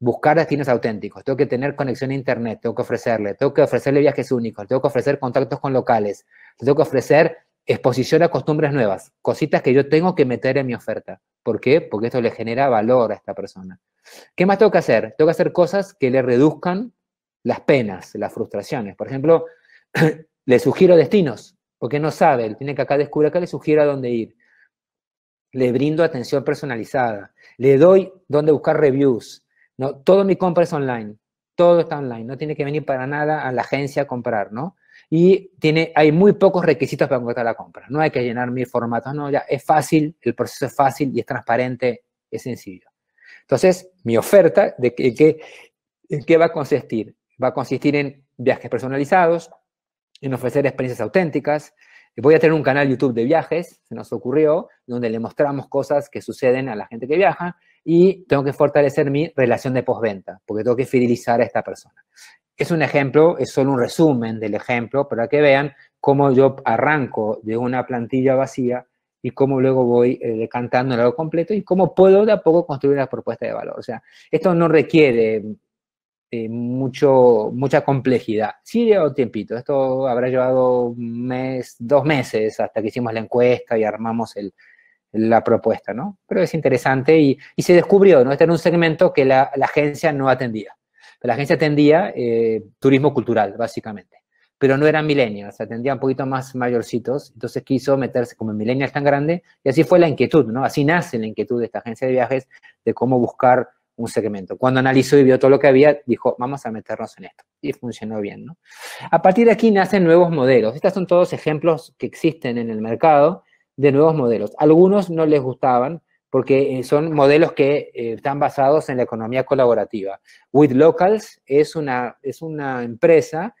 Buscar destinos auténticos, tengo que tener conexión a internet, tengo que ofrecerle, tengo que ofrecerle viajes únicos, tengo que ofrecer contactos con locales, tengo que ofrecer exposición a costumbres nuevas, cositas que yo tengo que meter en mi oferta. ¿Por qué? Porque esto le genera valor a esta persona. ¿Qué más tengo que hacer? Tengo que hacer cosas que le reduzcan las penas, las frustraciones. Por ejemplo, [CLEARS THROAT] le sugiero destinos, porque no sabe, él tiene que acá descubrir acá, le sugiero a dónde ir. Le brindo atención personalizada, le doy dónde buscar reviews. ¿no? Todo mi compra es online, todo está online, no tiene que venir para nada a la agencia a comprar, ¿no? y tiene, hay muy pocos requisitos para completar la compra. No hay que llenar mil formatos, no, ya es fácil, el proceso es fácil y es transparente, es sencillo. Entonces, mi oferta, ¿de qué, qué va a consistir? Va a consistir en viajes personalizados, en ofrecer experiencias auténticas. Voy a tener un canal YouTube de viajes, se nos ocurrió, donde le mostramos cosas que suceden a la gente que viaja y tengo que fortalecer mi relación de postventa, porque tengo que fidelizar a esta persona. Es un ejemplo, es solo un resumen del ejemplo para que vean cómo yo arranco de una plantilla vacía y cómo luego voy eh, decantando en algo completo y cómo puedo de a poco construir la propuesta de valor. O sea, esto no requiere eh, mucho, mucha complejidad. Sí lleva un tiempito, esto habrá llevado mes, dos meses hasta que hicimos la encuesta y armamos la propuesta, ¿no? Pero es interesante y, se descubrió, ¿no? Este era un segmento que la agencia no atendía la agencia atendía eh, turismo cultural, básicamente. Pero no eran millennials, atendía un poquito más mayorcitos. Entonces quiso meterse como en millennials tan grande. Y así fue la inquietud, ¿no? Así nace la inquietud de esta agencia de viajes de cómo buscar un segmento. Cuando analizó y vio todo lo que había, dijo, vamos a meternos en esto. Y funcionó bien, ¿no? A partir de aquí nacen nuevos modelos. Estos son todos ejemplos que existen en el mercado de nuevos modelos. Algunos no les gustaban, porque eh, son modelos que eh, están basados en la economía colaborativa. With Locals es una, es una empresa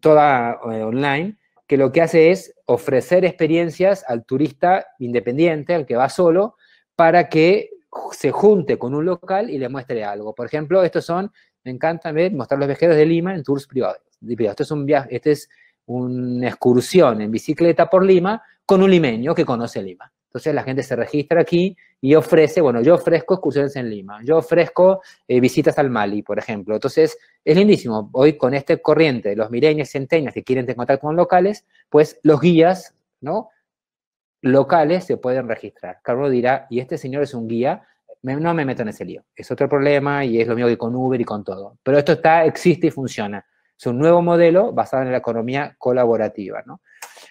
toda eh, online que lo que hace es ofrecer experiencias al turista independiente, al que va solo, para que se junte con un local y le muestre algo. Por ejemplo, estos son, me encanta ver, mostrar los viajeros de Lima en tours privados. Esto es un viaje, este es una excursión en bicicleta por Lima con un limeño que conoce Lima. Entonces la gente se registra aquí y ofrece, bueno, yo ofrezco excursiones en Lima, yo ofrezco eh, visitas al Mali, por ejemplo. Entonces es lindísimo. Hoy con este corriente, los mireños, centenias que quieren tener con locales, pues los guías, ¿no? Locales se pueden registrar. Carlos dirá, y este señor es un guía, no me meto en ese lío. Es otro problema y es lo mismo que con Uber y con todo. Pero esto está, existe y funciona. Es un nuevo modelo basado en la economía colaborativa, ¿no?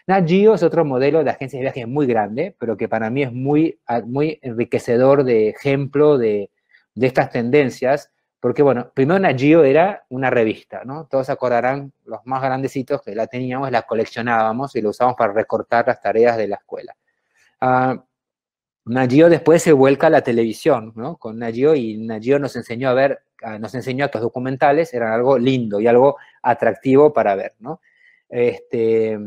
Nagio es otro modelo de agencia de viajes muy grande, pero que para mí es muy, ah, muy enriquecedor de ejemplo de, de estas tendencias, porque bueno, primero Nat era una revista, ¿no? Todos acordarán, los más grandecitos que la teníamos, la coleccionábamos y lo usábamos para recortar las tareas de la escuela. Ah, Nagio después se vuelca a la televisión, ¿no? Con Nat y Nat nos enseñó a ver, ah, nos enseñó a que documentales eran algo lindo y algo atractivo para ver, ¿no? Este,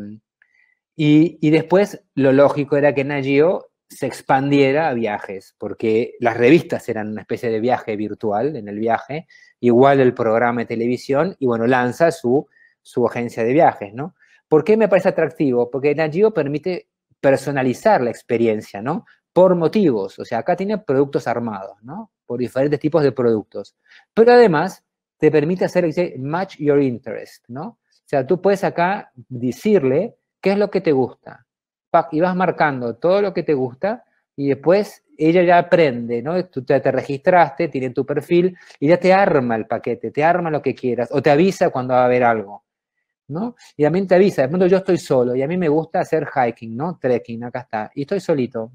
y, después lo lógico era que Nagio se expandiera a viajes, porque las revistas eran una especie de viaje virtual en el viaje, igual el programa de televisión, y bueno, lanza su, su agencia de viajes, ¿no? ¿Por qué me parece atractivo? Porque Nagio permite personalizar la experiencia, ¿no? Por motivos, o sea, acá tiene productos armados, ¿no? Por diferentes tipos de productos. Pero además, te permite hacer, dice, match your interest, ¿no? O sea, tú puedes acá decirle ¿Qué es lo que te gusta? y vas marcando todo lo que te gusta y después ella ya aprende, ¿no? Tú te, te, registraste, tiene tu perfil y ya te arma el paquete, te arma lo que quieras o te avisa cuando va a haber algo, ¿no? Y también te avisa, de pronto yo estoy solo y a mí me gusta hacer hiking, ¿no? Trekking, acá está, y estoy solito.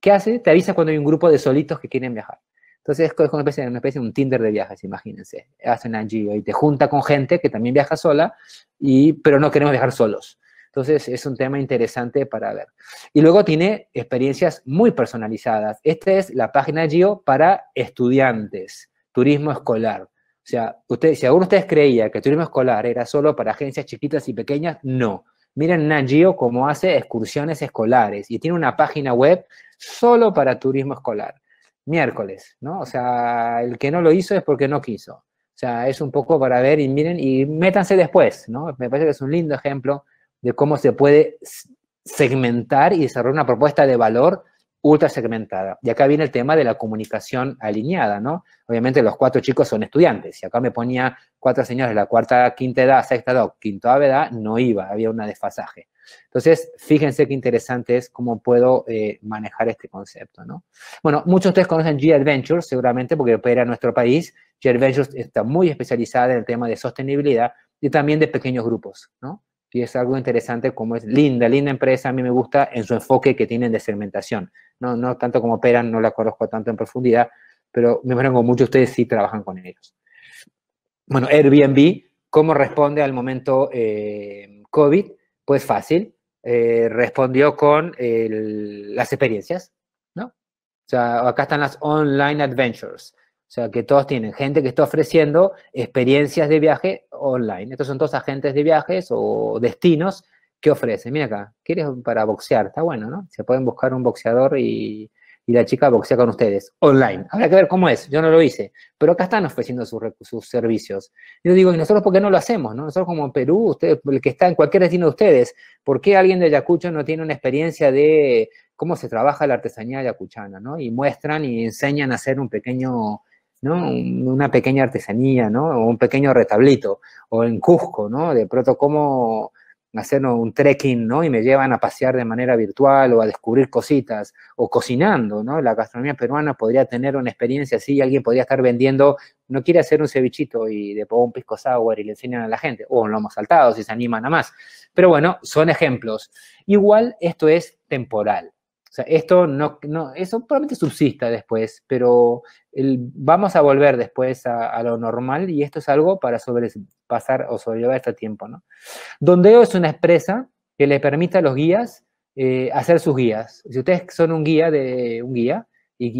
¿Qué hace? Te avisa cuando hay un grupo de solitos que quieren viajar. Entonces es como una especie, de un Tinder de viajes, imagínense. Hacen allí y te junta con gente que también viaja sola, y, pero no queremos viajar solos. Entonces es un tema interesante para ver. Y luego tiene experiencias muy personalizadas. Esta es la página GIO para estudiantes, turismo escolar. O sea, si alguno ustedes creía que turismo escolar era solo para agencias chiquitas y pequeñas, no. Miren Nagio cómo hace excursiones escolares y tiene una página web solo para turismo escolar. Miércoles, ¿no? O sea, el que no lo hizo es porque no quiso. O sea, es un poco para ver y miren y métanse después, ¿no? Me parece que es un lindo ejemplo de cómo se puede segmentar y desarrollar una propuesta de valor ultra segmentada. Y acá viene el tema de la comunicación alineada, ¿no? Obviamente los cuatro chicos son estudiantes. Y acá me ponía cuatro señores de la cuarta, quinta edad, sexta edad, quinta edad, no iba, había un desfasaje. Entonces, fíjense qué interesante es cómo puedo eh, manejar este concepto, ¿no? Bueno, muchos de ustedes conocen G-Adventures, seguramente, porque opera en nuestro país. G-Adventures está muy especializada en el tema de sostenibilidad y también de pequeños grupos, ¿no? y es algo interesante como es linda, linda empresa, a mí me gusta en su enfoque que tienen de segmentación. No, tanto como operan, no la conozco tanto en profundidad, pero me imagino que muchos de ustedes sí trabajan con ellos. Bueno, Airbnb, ¿cómo responde al momento eh, COVID? Pues fácil, eh, respondió con las experiencias, ¿no? O sea, acá están las online adventures. O sea, que todos tienen gente que está ofreciendo experiencias de viaje online. Estos son todos agentes de viajes o destinos que ofrecen. Mira acá, ¿quieres para boxear? Está bueno, ¿no? Se pueden buscar un boxeador y, la chica boxea con ustedes online. Habrá que ver cómo es, yo no lo hice. Pero acá están ofreciendo sus, sus servicios. Yo digo, ¿y nosotros por qué no lo hacemos? No? Nosotros como Perú, usted, el que está en cualquier destino de ustedes, ¿por qué alguien de Ayacucho no tiene una experiencia de cómo se trabaja la artesanía ayacuchana? ¿no? Y muestran y enseñan a hacer un pequeño ¿no? Una pequeña artesanía, ¿no? O un pequeño retablito, o en Cusco, ¿no? De pronto, ¿cómo hacer un trekking, ¿no? Y me llevan a pasear de manera virtual o a descubrir cositas, o cocinando, ¿no? La gastronomía peruana podría tener una experiencia así, y alguien podría estar vendiendo, no quiere hacer un cevichito y de un pisco sour y le enseñan a la gente, o un lomo saltado, si se animan a más. Pero bueno, son ejemplos. Igual esto es temporal. O sea, esto no, no eso probablemente subsista después, pero vamos a volver después a, lo normal y esto es algo para sobrepasar o sobrellevar este tiempo, ¿no? Dondeo es una empresa que le permite a los guías eh, hacer sus guías. Si ustedes son un guía de un guía y,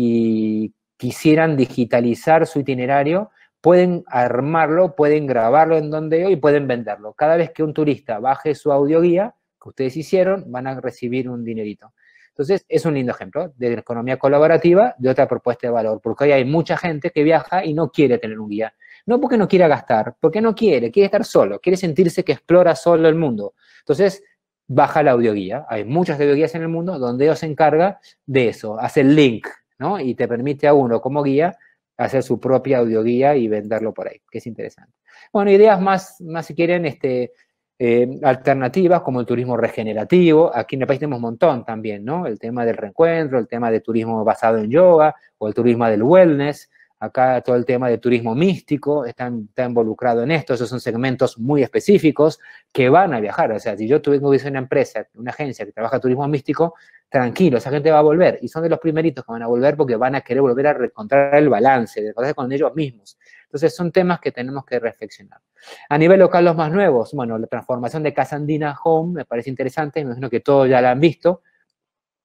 y quisieran digitalizar su itinerario, pueden armarlo, pueden grabarlo en Dondeo y pueden venderlo. Cada vez que un turista baje su audio guía que ustedes hicieron, van a recibir un dinerito. Entonces, es un lindo ejemplo de economía colaborativa, de otra propuesta de valor, porque hoy hay mucha gente que viaja y no quiere tener un guía. No porque no quiera gastar, porque no quiere, quiere estar solo, quiere sentirse que explora solo el mundo. Entonces, baja la audioguía. Hay muchas audioguías en el mundo donde ellos se encarga de eso, hace el link, ¿no? Y te permite a uno como guía hacer su propia audioguía y venderlo por ahí, que es interesante. Bueno, ideas más, más si quieren, este, eh, alternativas como el turismo regenerativo, aquí en el país tenemos un montón también, ¿no? El tema del reencuentro, el tema de turismo basado en yoga o el turismo del wellness, acá todo el tema de turismo místico está, involucrado en esto, esos son segmentos muy específicos que van a viajar, o sea, si yo tuviese una empresa, una agencia que trabaja turismo místico, tranquilo, esa gente va a volver y son de los primeritos que van a volver porque van a querer volver a encontrar el balance, de encontrarse con ellos mismos entonces son temas que tenemos que reflexionar. A nivel local, los más nuevos, bueno, la transformación de Casandina Home me parece interesante, me imagino que todos ya la han visto,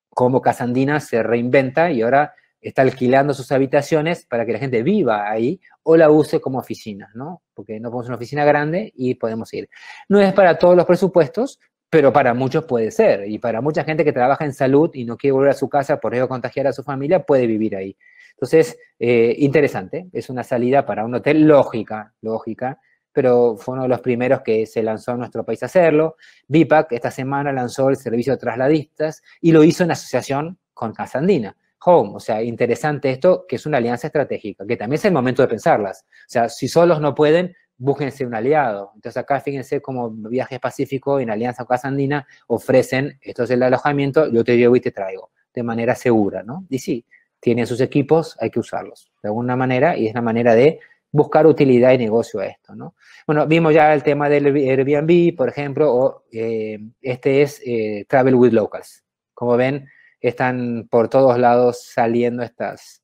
cómo Casandina se reinventa y ahora está alquilando sus habitaciones para que la gente viva ahí o la use como oficina, ¿no? Porque no podemos una oficina grande y podemos ir. No es para todos los presupuestos, pero para muchos puede ser. Y para mucha gente que trabaja en salud y no quiere volver a su casa por riesgo contagiar a su familia, puede vivir ahí. Entonces, eh, interesante, es una salida para un hotel lógica, lógica, pero fue uno de los primeros que se lanzó en nuestro país a hacerlo. BIPAC esta semana lanzó el servicio de trasladistas y lo hizo en asociación con Casandina. Home, o sea, interesante esto, que es una alianza estratégica, que también es el momento de pensarlas. O sea, si solos no pueden, búsquense un aliado. Entonces acá fíjense como Viajes Pacífico en Alianza Casandina ofrecen, esto es el alojamiento, yo te llevo y te traigo, de manera segura, ¿no? Y sí, tienen sus equipos, hay que usarlos de alguna manera y es la manera de buscar utilidad y negocio a esto, ¿no? Bueno, vimos ya el tema del Airbnb, por ejemplo, o eh, este es eh, Travel with Locals. Como ven, están por todos lados saliendo estas,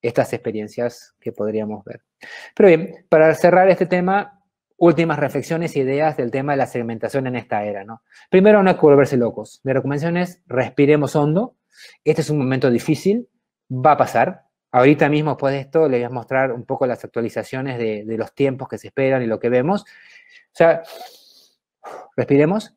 estas experiencias que podríamos ver. Pero bien, para cerrar este tema, últimas reflexiones e ideas del tema de la segmentación en esta era, ¿no? Primero, no hay que volverse locos. Mi recomendación es respiremos hondo. Este es un momento difícil va a pasar. Ahorita mismo, después de esto, le voy a mostrar un poco las actualizaciones de, los tiempos que se esperan y lo que vemos. O sea, respiremos.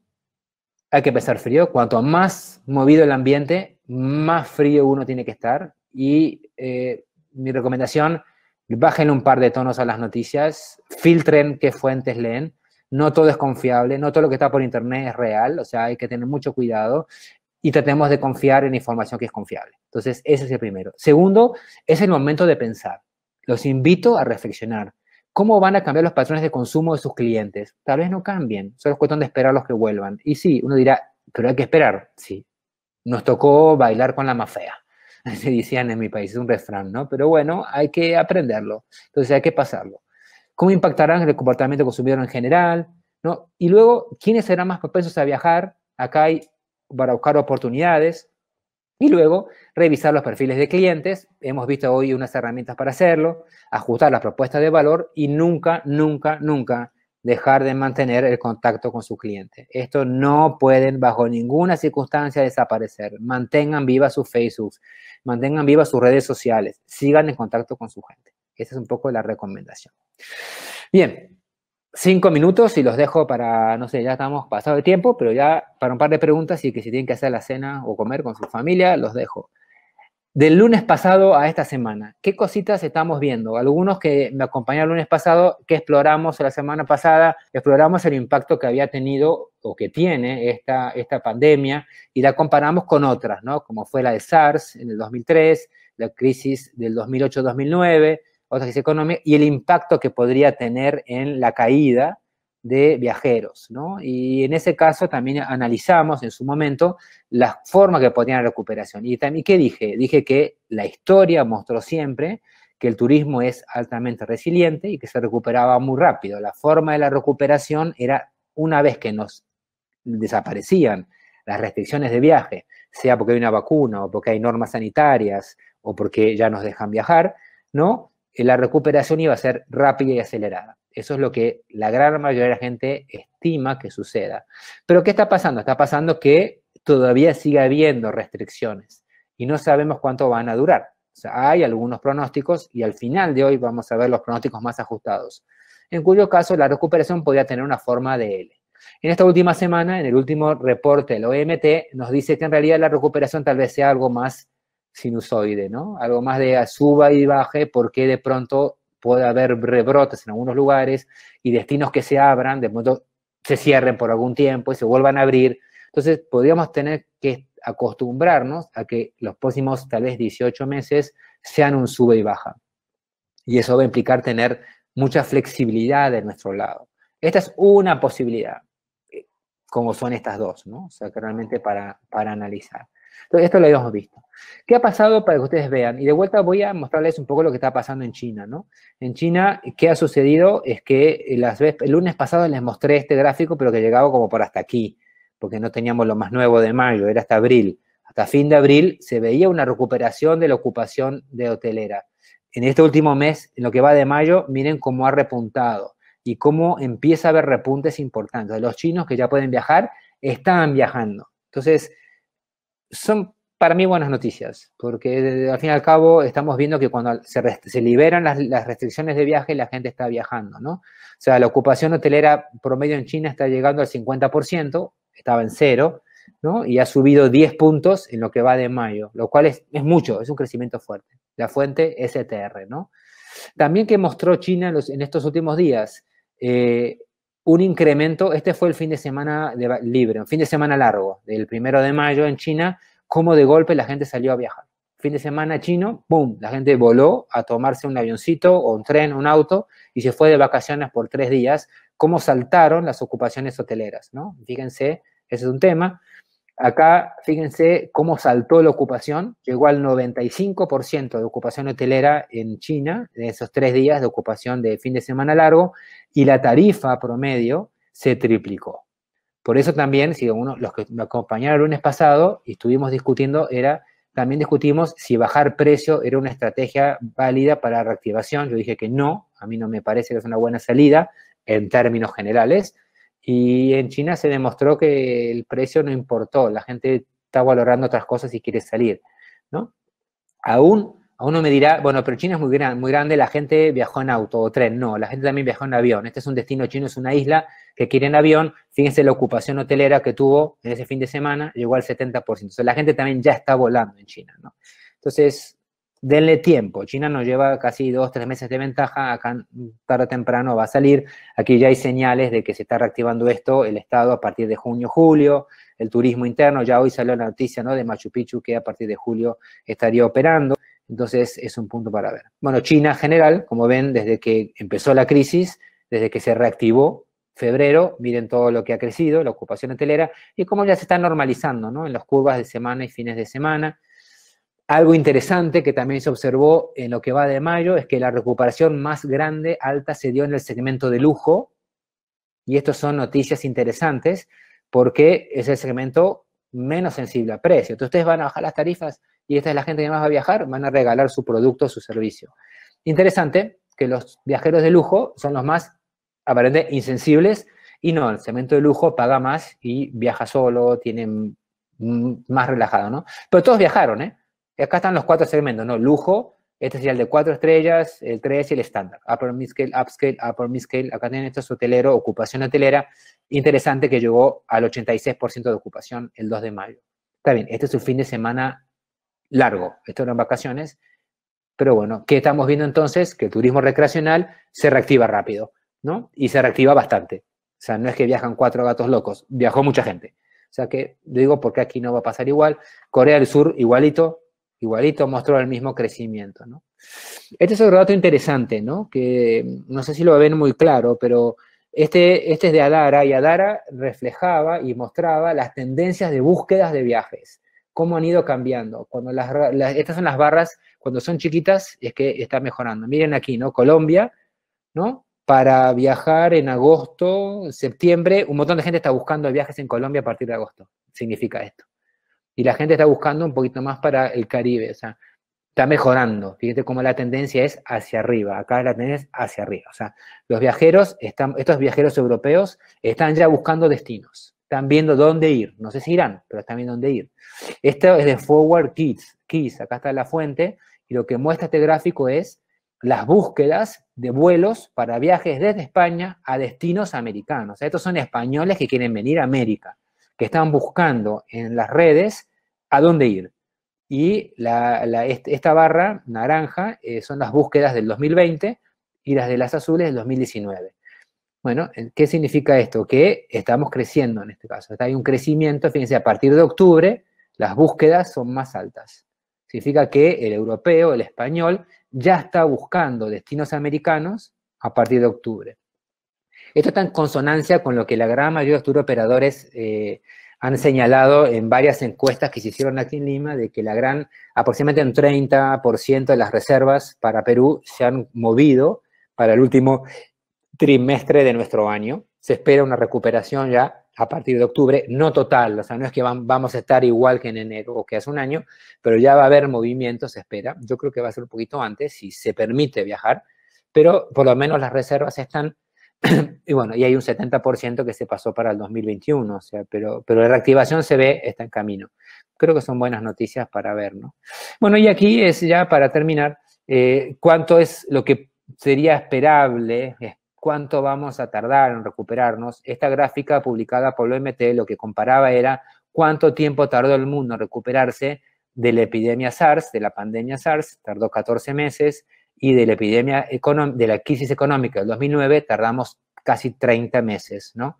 Hay que pesar frío. Cuanto más movido el ambiente, más frío uno tiene que estar. Y eh, mi recomendación, bajen un par de tonos a las noticias, filtren qué fuentes leen. No todo es confiable, no todo lo que está por internet es real, o sea, hay que tener mucho cuidado y tratemos de confiar en información que es confiable. Entonces, ese es el primero. Segundo, es el momento de pensar. Los invito a reflexionar. ¿Cómo van a cambiar los patrones de consumo de sus clientes? Tal vez no cambien, solo es cuestión de esperar a los que vuelvan. Y sí, uno dirá, pero hay que esperar. Sí, nos tocó bailar con la mafia. se [LAUGHS] decían en mi país, es un refrán, ¿no? Pero bueno, hay que aprenderlo, entonces hay que pasarlo. ¿Cómo impactarán el comportamiento consumidor en general? ¿no? Y luego, ¿quiénes serán más propensos a viajar? Acá hay para buscar oportunidades. Y luego revisar los perfiles de clientes. Hemos visto hoy unas herramientas para hacerlo, ajustar las propuestas de valor y nunca, nunca, nunca dejar de mantener el contacto con su cliente. Esto no pueden bajo ninguna circunstancia desaparecer. Mantengan viva su Facebook, mantengan viva sus redes sociales, sigan en contacto con su gente. Esa es un poco la recomendación. Bien, cinco minutos y los dejo para, no sé, ya estamos pasado de tiempo, pero ya para un par de preguntas y que si tienen que hacer la cena o comer con su familia, los dejo. Del lunes pasado a esta semana, ¿qué cositas estamos viendo? Algunos que me acompañaron el lunes pasado, que exploramos la semana pasada, exploramos el impacto que había tenido o que tiene esta, esta pandemia y la comparamos con otras, ¿no? Como fue la de SARS en el 2003, la crisis del 2008-2009, crisis y el impacto que podría tener en la caída de viajeros, ¿no? Y en ese caso también analizamos en su momento la forma que podía la recuperación. Y también, ¿qué dije? Dije que la historia mostró siempre que el turismo es altamente resiliente y que se recuperaba muy rápido. La forma de la recuperación era una vez que nos desaparecían las restricciones de viaje, sea porque hay una vacuna o porque hay normas sanitarias o porque ya nos dejan viajar, ¿no? Eh, la recuperación iba a ser rápida y acelerada. Eso es lo que la gran mayoría de la gente estima que suceda. Pero ¿qué está pasando? Está pasando que todavía sigue habiendo restricciones y no sabemos cuánto van a durar. hay algunos pronósticos y al final de hoy vamos a ver los pronósticos más ajustados, en cuyo caso la recuperación podría tener una forma de L. En esta última semana, en el último reporte del OMT, nos dice que en realidad la recuperación tal vez sea algo más sinusoide, ¿no? Algo más de suba y baje, porque de pronto puede haber rebrotes en algunos lugares y destinos que se abran, de pronto se cierren por algún tiempo y se vuelvan a abrir. Entonces, podríamos tener que acostumbrarnos a que los próximos tal vez 18 meses sean un sube y baja. Y eso va a implicar tener mucha flexibilidad de nuestro lado. Esta es una posibilidad, eh, como son estas dos, ¿no? O sea, que realmente para, para analizar esto lo habíamos visto. ¿Qué ha pasado para que ustedes vean? Y de vuelta voy a mostrarles un poco lo que está pasando en China, ¿no? En China, ¿qué ha sucedido? Es que eh, las el lunes pasado les mostré este gráfico, pero que llegaba como por hasta aquí, porque no teníamos lo más nuevo de mayo, era hasta abril. Hasta fin de abril se veía una recuperación de la ocupación de hotelera. En este último mes, en lo que va de mayo, miren cómo ha repuntado y cómo empieza a haber repuntes importantes. Los chinos que ya pueden viajar están viajando. Entonces, son para mí buenas noticias, porque al fin y al cabo estamos viendo que cuando se, liberan las, restricciones de viaje, la gente está viajando, ¿no? O sea, la ocupación hotelera promedio en China está llegando al 50%, estaba en cero, ¿no? Y ha subido 10 puntos en lo que va de mayo, lo cual es, mucho, es un crecimiento fuerte. La fuente STR, e ¿no? También que mostró China en, estos últimos días, eh, un incremento, este fue el fin de semana libre, un fin de semana largo, del primero de mayo en China, como de golpe la gente salió a viajar. Fin de semana chino, boom, La gente voló a tomarse un avioncito o un tren, un auto, y se fue de vacaciones por tres días, cómo saltaron las ocupaciones hoteleras, ¿no? Fíjense, ese es un tema. Acá, fíjense cómo saltó la ocupación, llegó al 95% de ocupación hotelera en China, en esos tres días de ocupación de fin de semana largo, y la tarifa promedio se triplicó. Por eso también, si uno, los que me acompañaron el lunes pasado y estuvimos discutiendo, era, también discutimos si bajar precio era una estrategia válida para reactivación. Yo dije que no, a mí no me parece que es una buena salida en términos generales, y en China se demostró que el precio no importó, la gente está valorando otras cosas y quiere salir, ¿no? Aún, no uno me dirá, bueno, pero China es muy, gran, muy grande, la gente viajó en auto o tren, no, la gente también viajó en avión. Este es un destino chino, es una isla que quiere en avión. Fíjense la ocupación hotelera que tuvo en ese fin de semana, llegó al 70%. O sea, la gente también ya está volando en China, ¿no? Entonces, denle tiempo. China nos lleva casi dos, tres meses de ventaja, acá tarde o temprano va a salir. Aquí ya hay señales de que se está reactivando esto, el Estado a partir de junio, julio, el turismo interno, ya hoy salió la noticia ¿no? de Machu Picchu que a partir de julio estaría operando. Entonces es un punto para ver. Bueno, China en general, como ven, desde que empezó la crisis, desde que se reactivó febrero, miren todo lo que ha crecido, la ocupación hotelera, y cómo ya se está normalizando ¿no? en las curvas de semana y fines de semana algo interesante que también se observó en lo que va de mayo es que la recuperación más grande, alta, se dio en el segmento de lujo. Y esto son noticias interesantes porque es el segmento menos sensible a precio. Entonces ustedes van a bajar las tarifas y esta es la gente que más va a viajar, van a regalar su producto, su servicio. Interesante que los viajeros de lujo son los más aparentemente insensibles y no, el segmento de lujo paga más y viaja solo, tienen más relajado, ¿no? Pero todos viajaron, ¿eh? Acá están los cuatro segmentos, ¿no? Lujo, este sería el de cuatro estrellas, el 3 y el estándar. Upper midscale, upscale, upper mid-scale. Acá tienen estos hotelero, ocupación hotelera. Interesante que llegó al 86% de ocupación el 2 de mayo. Está bien, este es un fin de semana largo. Esto eran vacaciones. Pero bueno, ¿qué estamos viendo entonces? Que el turismo recreacional se reactiva rápido, ¿no? Y se reactiva bastante. O sea, no es que viajan cuatro gatos locos, viajó mucha gente. O sea que digo, porque aquí no va a pasar igual. Corea del Sur, igualito, igualito mostró el mismo crecimiento, ¿no? Este es otro dato interesante, ¿no? Que no sé si lo ven muy claro, pero este, este es de Adara y Adara reflejaba y mostraba las tendencias de búsquedas de viajes, cómo han ido cambiando. Cuando estas son las barras, cuando son chiquitas es que está mejorando. Miren aquí, ¿no? Colombia, ¿no? Para viajar en agosto, septiembre, un montón de gente está buscando viajes en Colombia a partir de agosto. Significa esto y la gente está buscando un poquito más para el Caribe, o sea, está mejorando. Fíjate cómo la tendencia es hacia arriba, acá la tendencia hacia arriba. O sea, los viajeros, están, estos viajeros europeos están ya buscando destinos, están viendo dónde ir, no sé si irán, pero están viendo dónde ir. Esto es de Forward Kids, Kids, acá está la fuente, y lo que muestra este gráfico es las búsquedas de vuelos para viajes desde España a destinos americanos. estos son españoles que quieren venir a América están buscando en las redes a dónde ir. Y esta barra naranja eh, son las búsquedas del 2020 y las de las azules del 2019. Bueno, eh, ¿qué significa esto? Que estamos creciendo en este caso. Hay un crecimiento, fíjense, a partir de octubre las búsquedas son más altas. Significa que el europeo, el español, ya está buscando destinos americanos a partir de octubre. Esto está en consonancia con lo que la gran mayoría de los turoperadores eh, han señalado en varias encuestas que se hicieron aquí en Lima de que la gran, aproximadamente un 30% de las reservas para Perú se han movido para el último trimestre de nuestro año. Se espera una recuperación ya a partir de octubre, no total, o sea, no es que vamos a estar igual que en enero o que hace un año, pero ya va a haber movimiento, se espera. Yo creo que va a ser un poquito antes si se permite viajar, pero por lo menos las reservas están [COUGHS] y bueno, y hay un 70% que se pasó para el 2021, o sea, pero, pero la reactivación se ve, está en camino. Creo que son buenas noticias para ver, ¿no? Bueno, y aquí es ya para terminar, eh, ¿cuánto es lo que sería esperable? ¿Cuánto vamos a tardar en recuperarnos? Esta gráfica publicada por OMT lo que comparaba era cuánto tiempo tardó el mundo en recuperarse de la epidemia SARS, de la pandemia SARS, tardó 14 meses, y de la epidemia de la crisis económica del 2009 tardamos casi 30 meses, ¿no?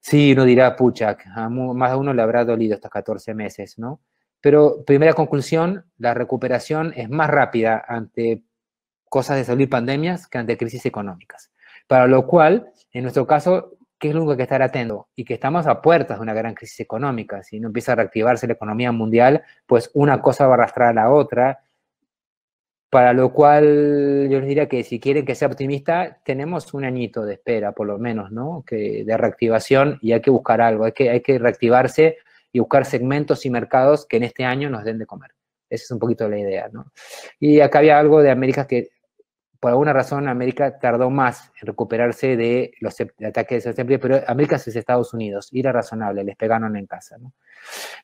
Sí, uno dirá, pucha, más de uno le habrá dolido estos 14 meses, ¿no? Pero primera conclusión, la recuperación es más rápida ante cosas de salud y pandemias que ante crisis económicas. Para lo cual, en nuestro caso, ¿qué es lo que hay que estar atento? Y que estamos a puertas de una gran crisis económica. Si no empieza a reactivarse la economía mundial, pues una cosa va a arrastrar a la otra para lo cual yo les diría que si quieren que sea optimista, tenemos un añito de espera, por lo menos, ¿no? Que de reactivación y hay que buscar algo, hay que, hay que reactivarse y buscar segmentos y mercados que en este año nos den de comer. Esa es un poquito la idea, ¿no? Y acá había algo de América que por alguna razón América tardó más en recuperarse de los ataques de septiembre, pero América es Estados Unidos, era razonable, les pegaron en casa.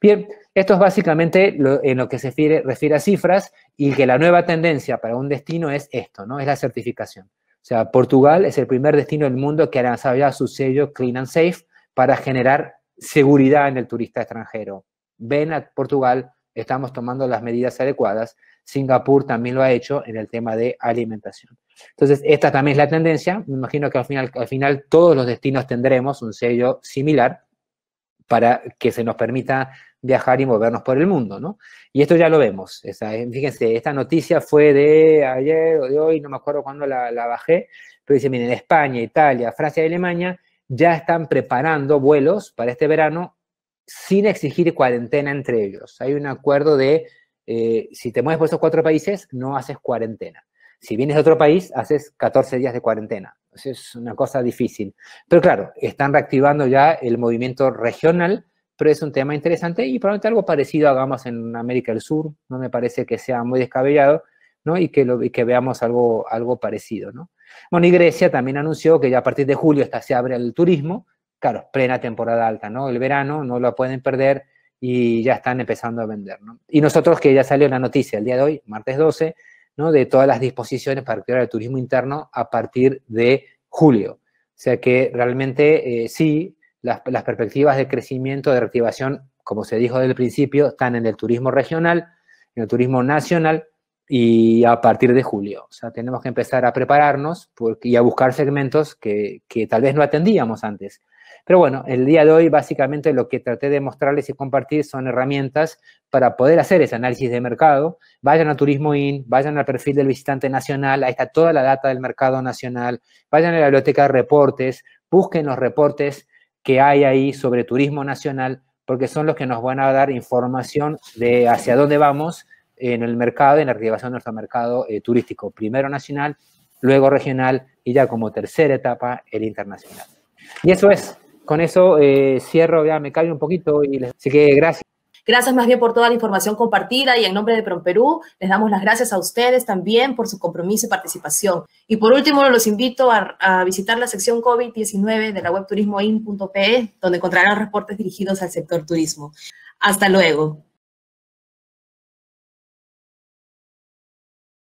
Bien, esto es básicamente en lo que se refiere, a cifras y que la nueva tendencia para un destino es esto, ¿no? es la certificación. O sea, Portugal es el primer destino del mundo que ha lanzado ya su sello Clean and Safe para generar seguridad en el turista extranjero. Ven a Portugal, estamos tomando las medidas adecuadas Singapur también lo ha hecho en el tema de alimentación. Entonces, esta también es la tendencia. Me imagino que al final, todos los destinos tendremos un sello similar para que se nos permita viajar y movernos por el mundo, ¿no? Y esto ya lo vemos. fíjense, esta noticia fue de ayer o de hoy, no me acuerdo cuándo la, la bajé, pero dice, miren, España, Italia, Francia y Alemania ya están preparando vuelos para este verano sin exigir cuarentena entre ellos. Hay un acuerdo de eh, si te mueves por esos cuatro países, no haces cuarentena. Si vienes de otro país, haces 14 días de cuarentena. es una cosa difícil. Pero claro, están reactivando ya el movimiento regional, pero es un tema interesante y probablemente algo parecido hagamos en América del Sur. No me parece que sea muy descabellado, ¿no? Y que, lo, que veamos algo, algo parecido, ¿no? Bueno, y Grecia también anunció que ya a partir de julio hasta se abre el turismo. Claro, plena temporada alta, ¿no? El verano, no lo pueden perder y ya están empezando a vender. ¿no? Y nosotros que ya salió la noticia el día de hoy, martes 12, ¿no? de todas las disposiciones para activar el turismo interno a partir de julio. O sea que realmente eh, sí, las, perspectivas de crecimiento, de reactivación, como se dijo desde el principio, están en el turismo regional, en el turismo nacional y a partir de julio. O sea, tenemos que empezar a prepararnos y a buscar segmentos que, que tal vez no atendíamos antes. Pero bueno, el día de hoy básicamente lo que traté de mostrarles y compartir son herramientas para poder hacer ese análisis de mercado. Vayan a Turismo IN, vayan al perfil del visitante nacional, ahí está toda la data del mercado nacional, vayan a la biblioteca de reportes, busquen los reportes que hay ahí sobre turismo nacional, porque son los que nos van a dar información de hacia dónde vamos en el mercado, en la reactivación de nuestro mercado eh, turístico, primero nacional, luego regional y ya como tercera etapa el internacional. Y eso es, con eso eh, cierro, ya me callo un poquito y así que gracias. Gracias más bien por toda la información compartida y en nombre de PromPerú les damos las gracias a ustedes también por su compromiso y participación. Y por último, los invito a, a visitar la sección COVID-19 de la web turismoin.pe, donde encontrarán reportes dirigidos al sector turismo. Hasta luego.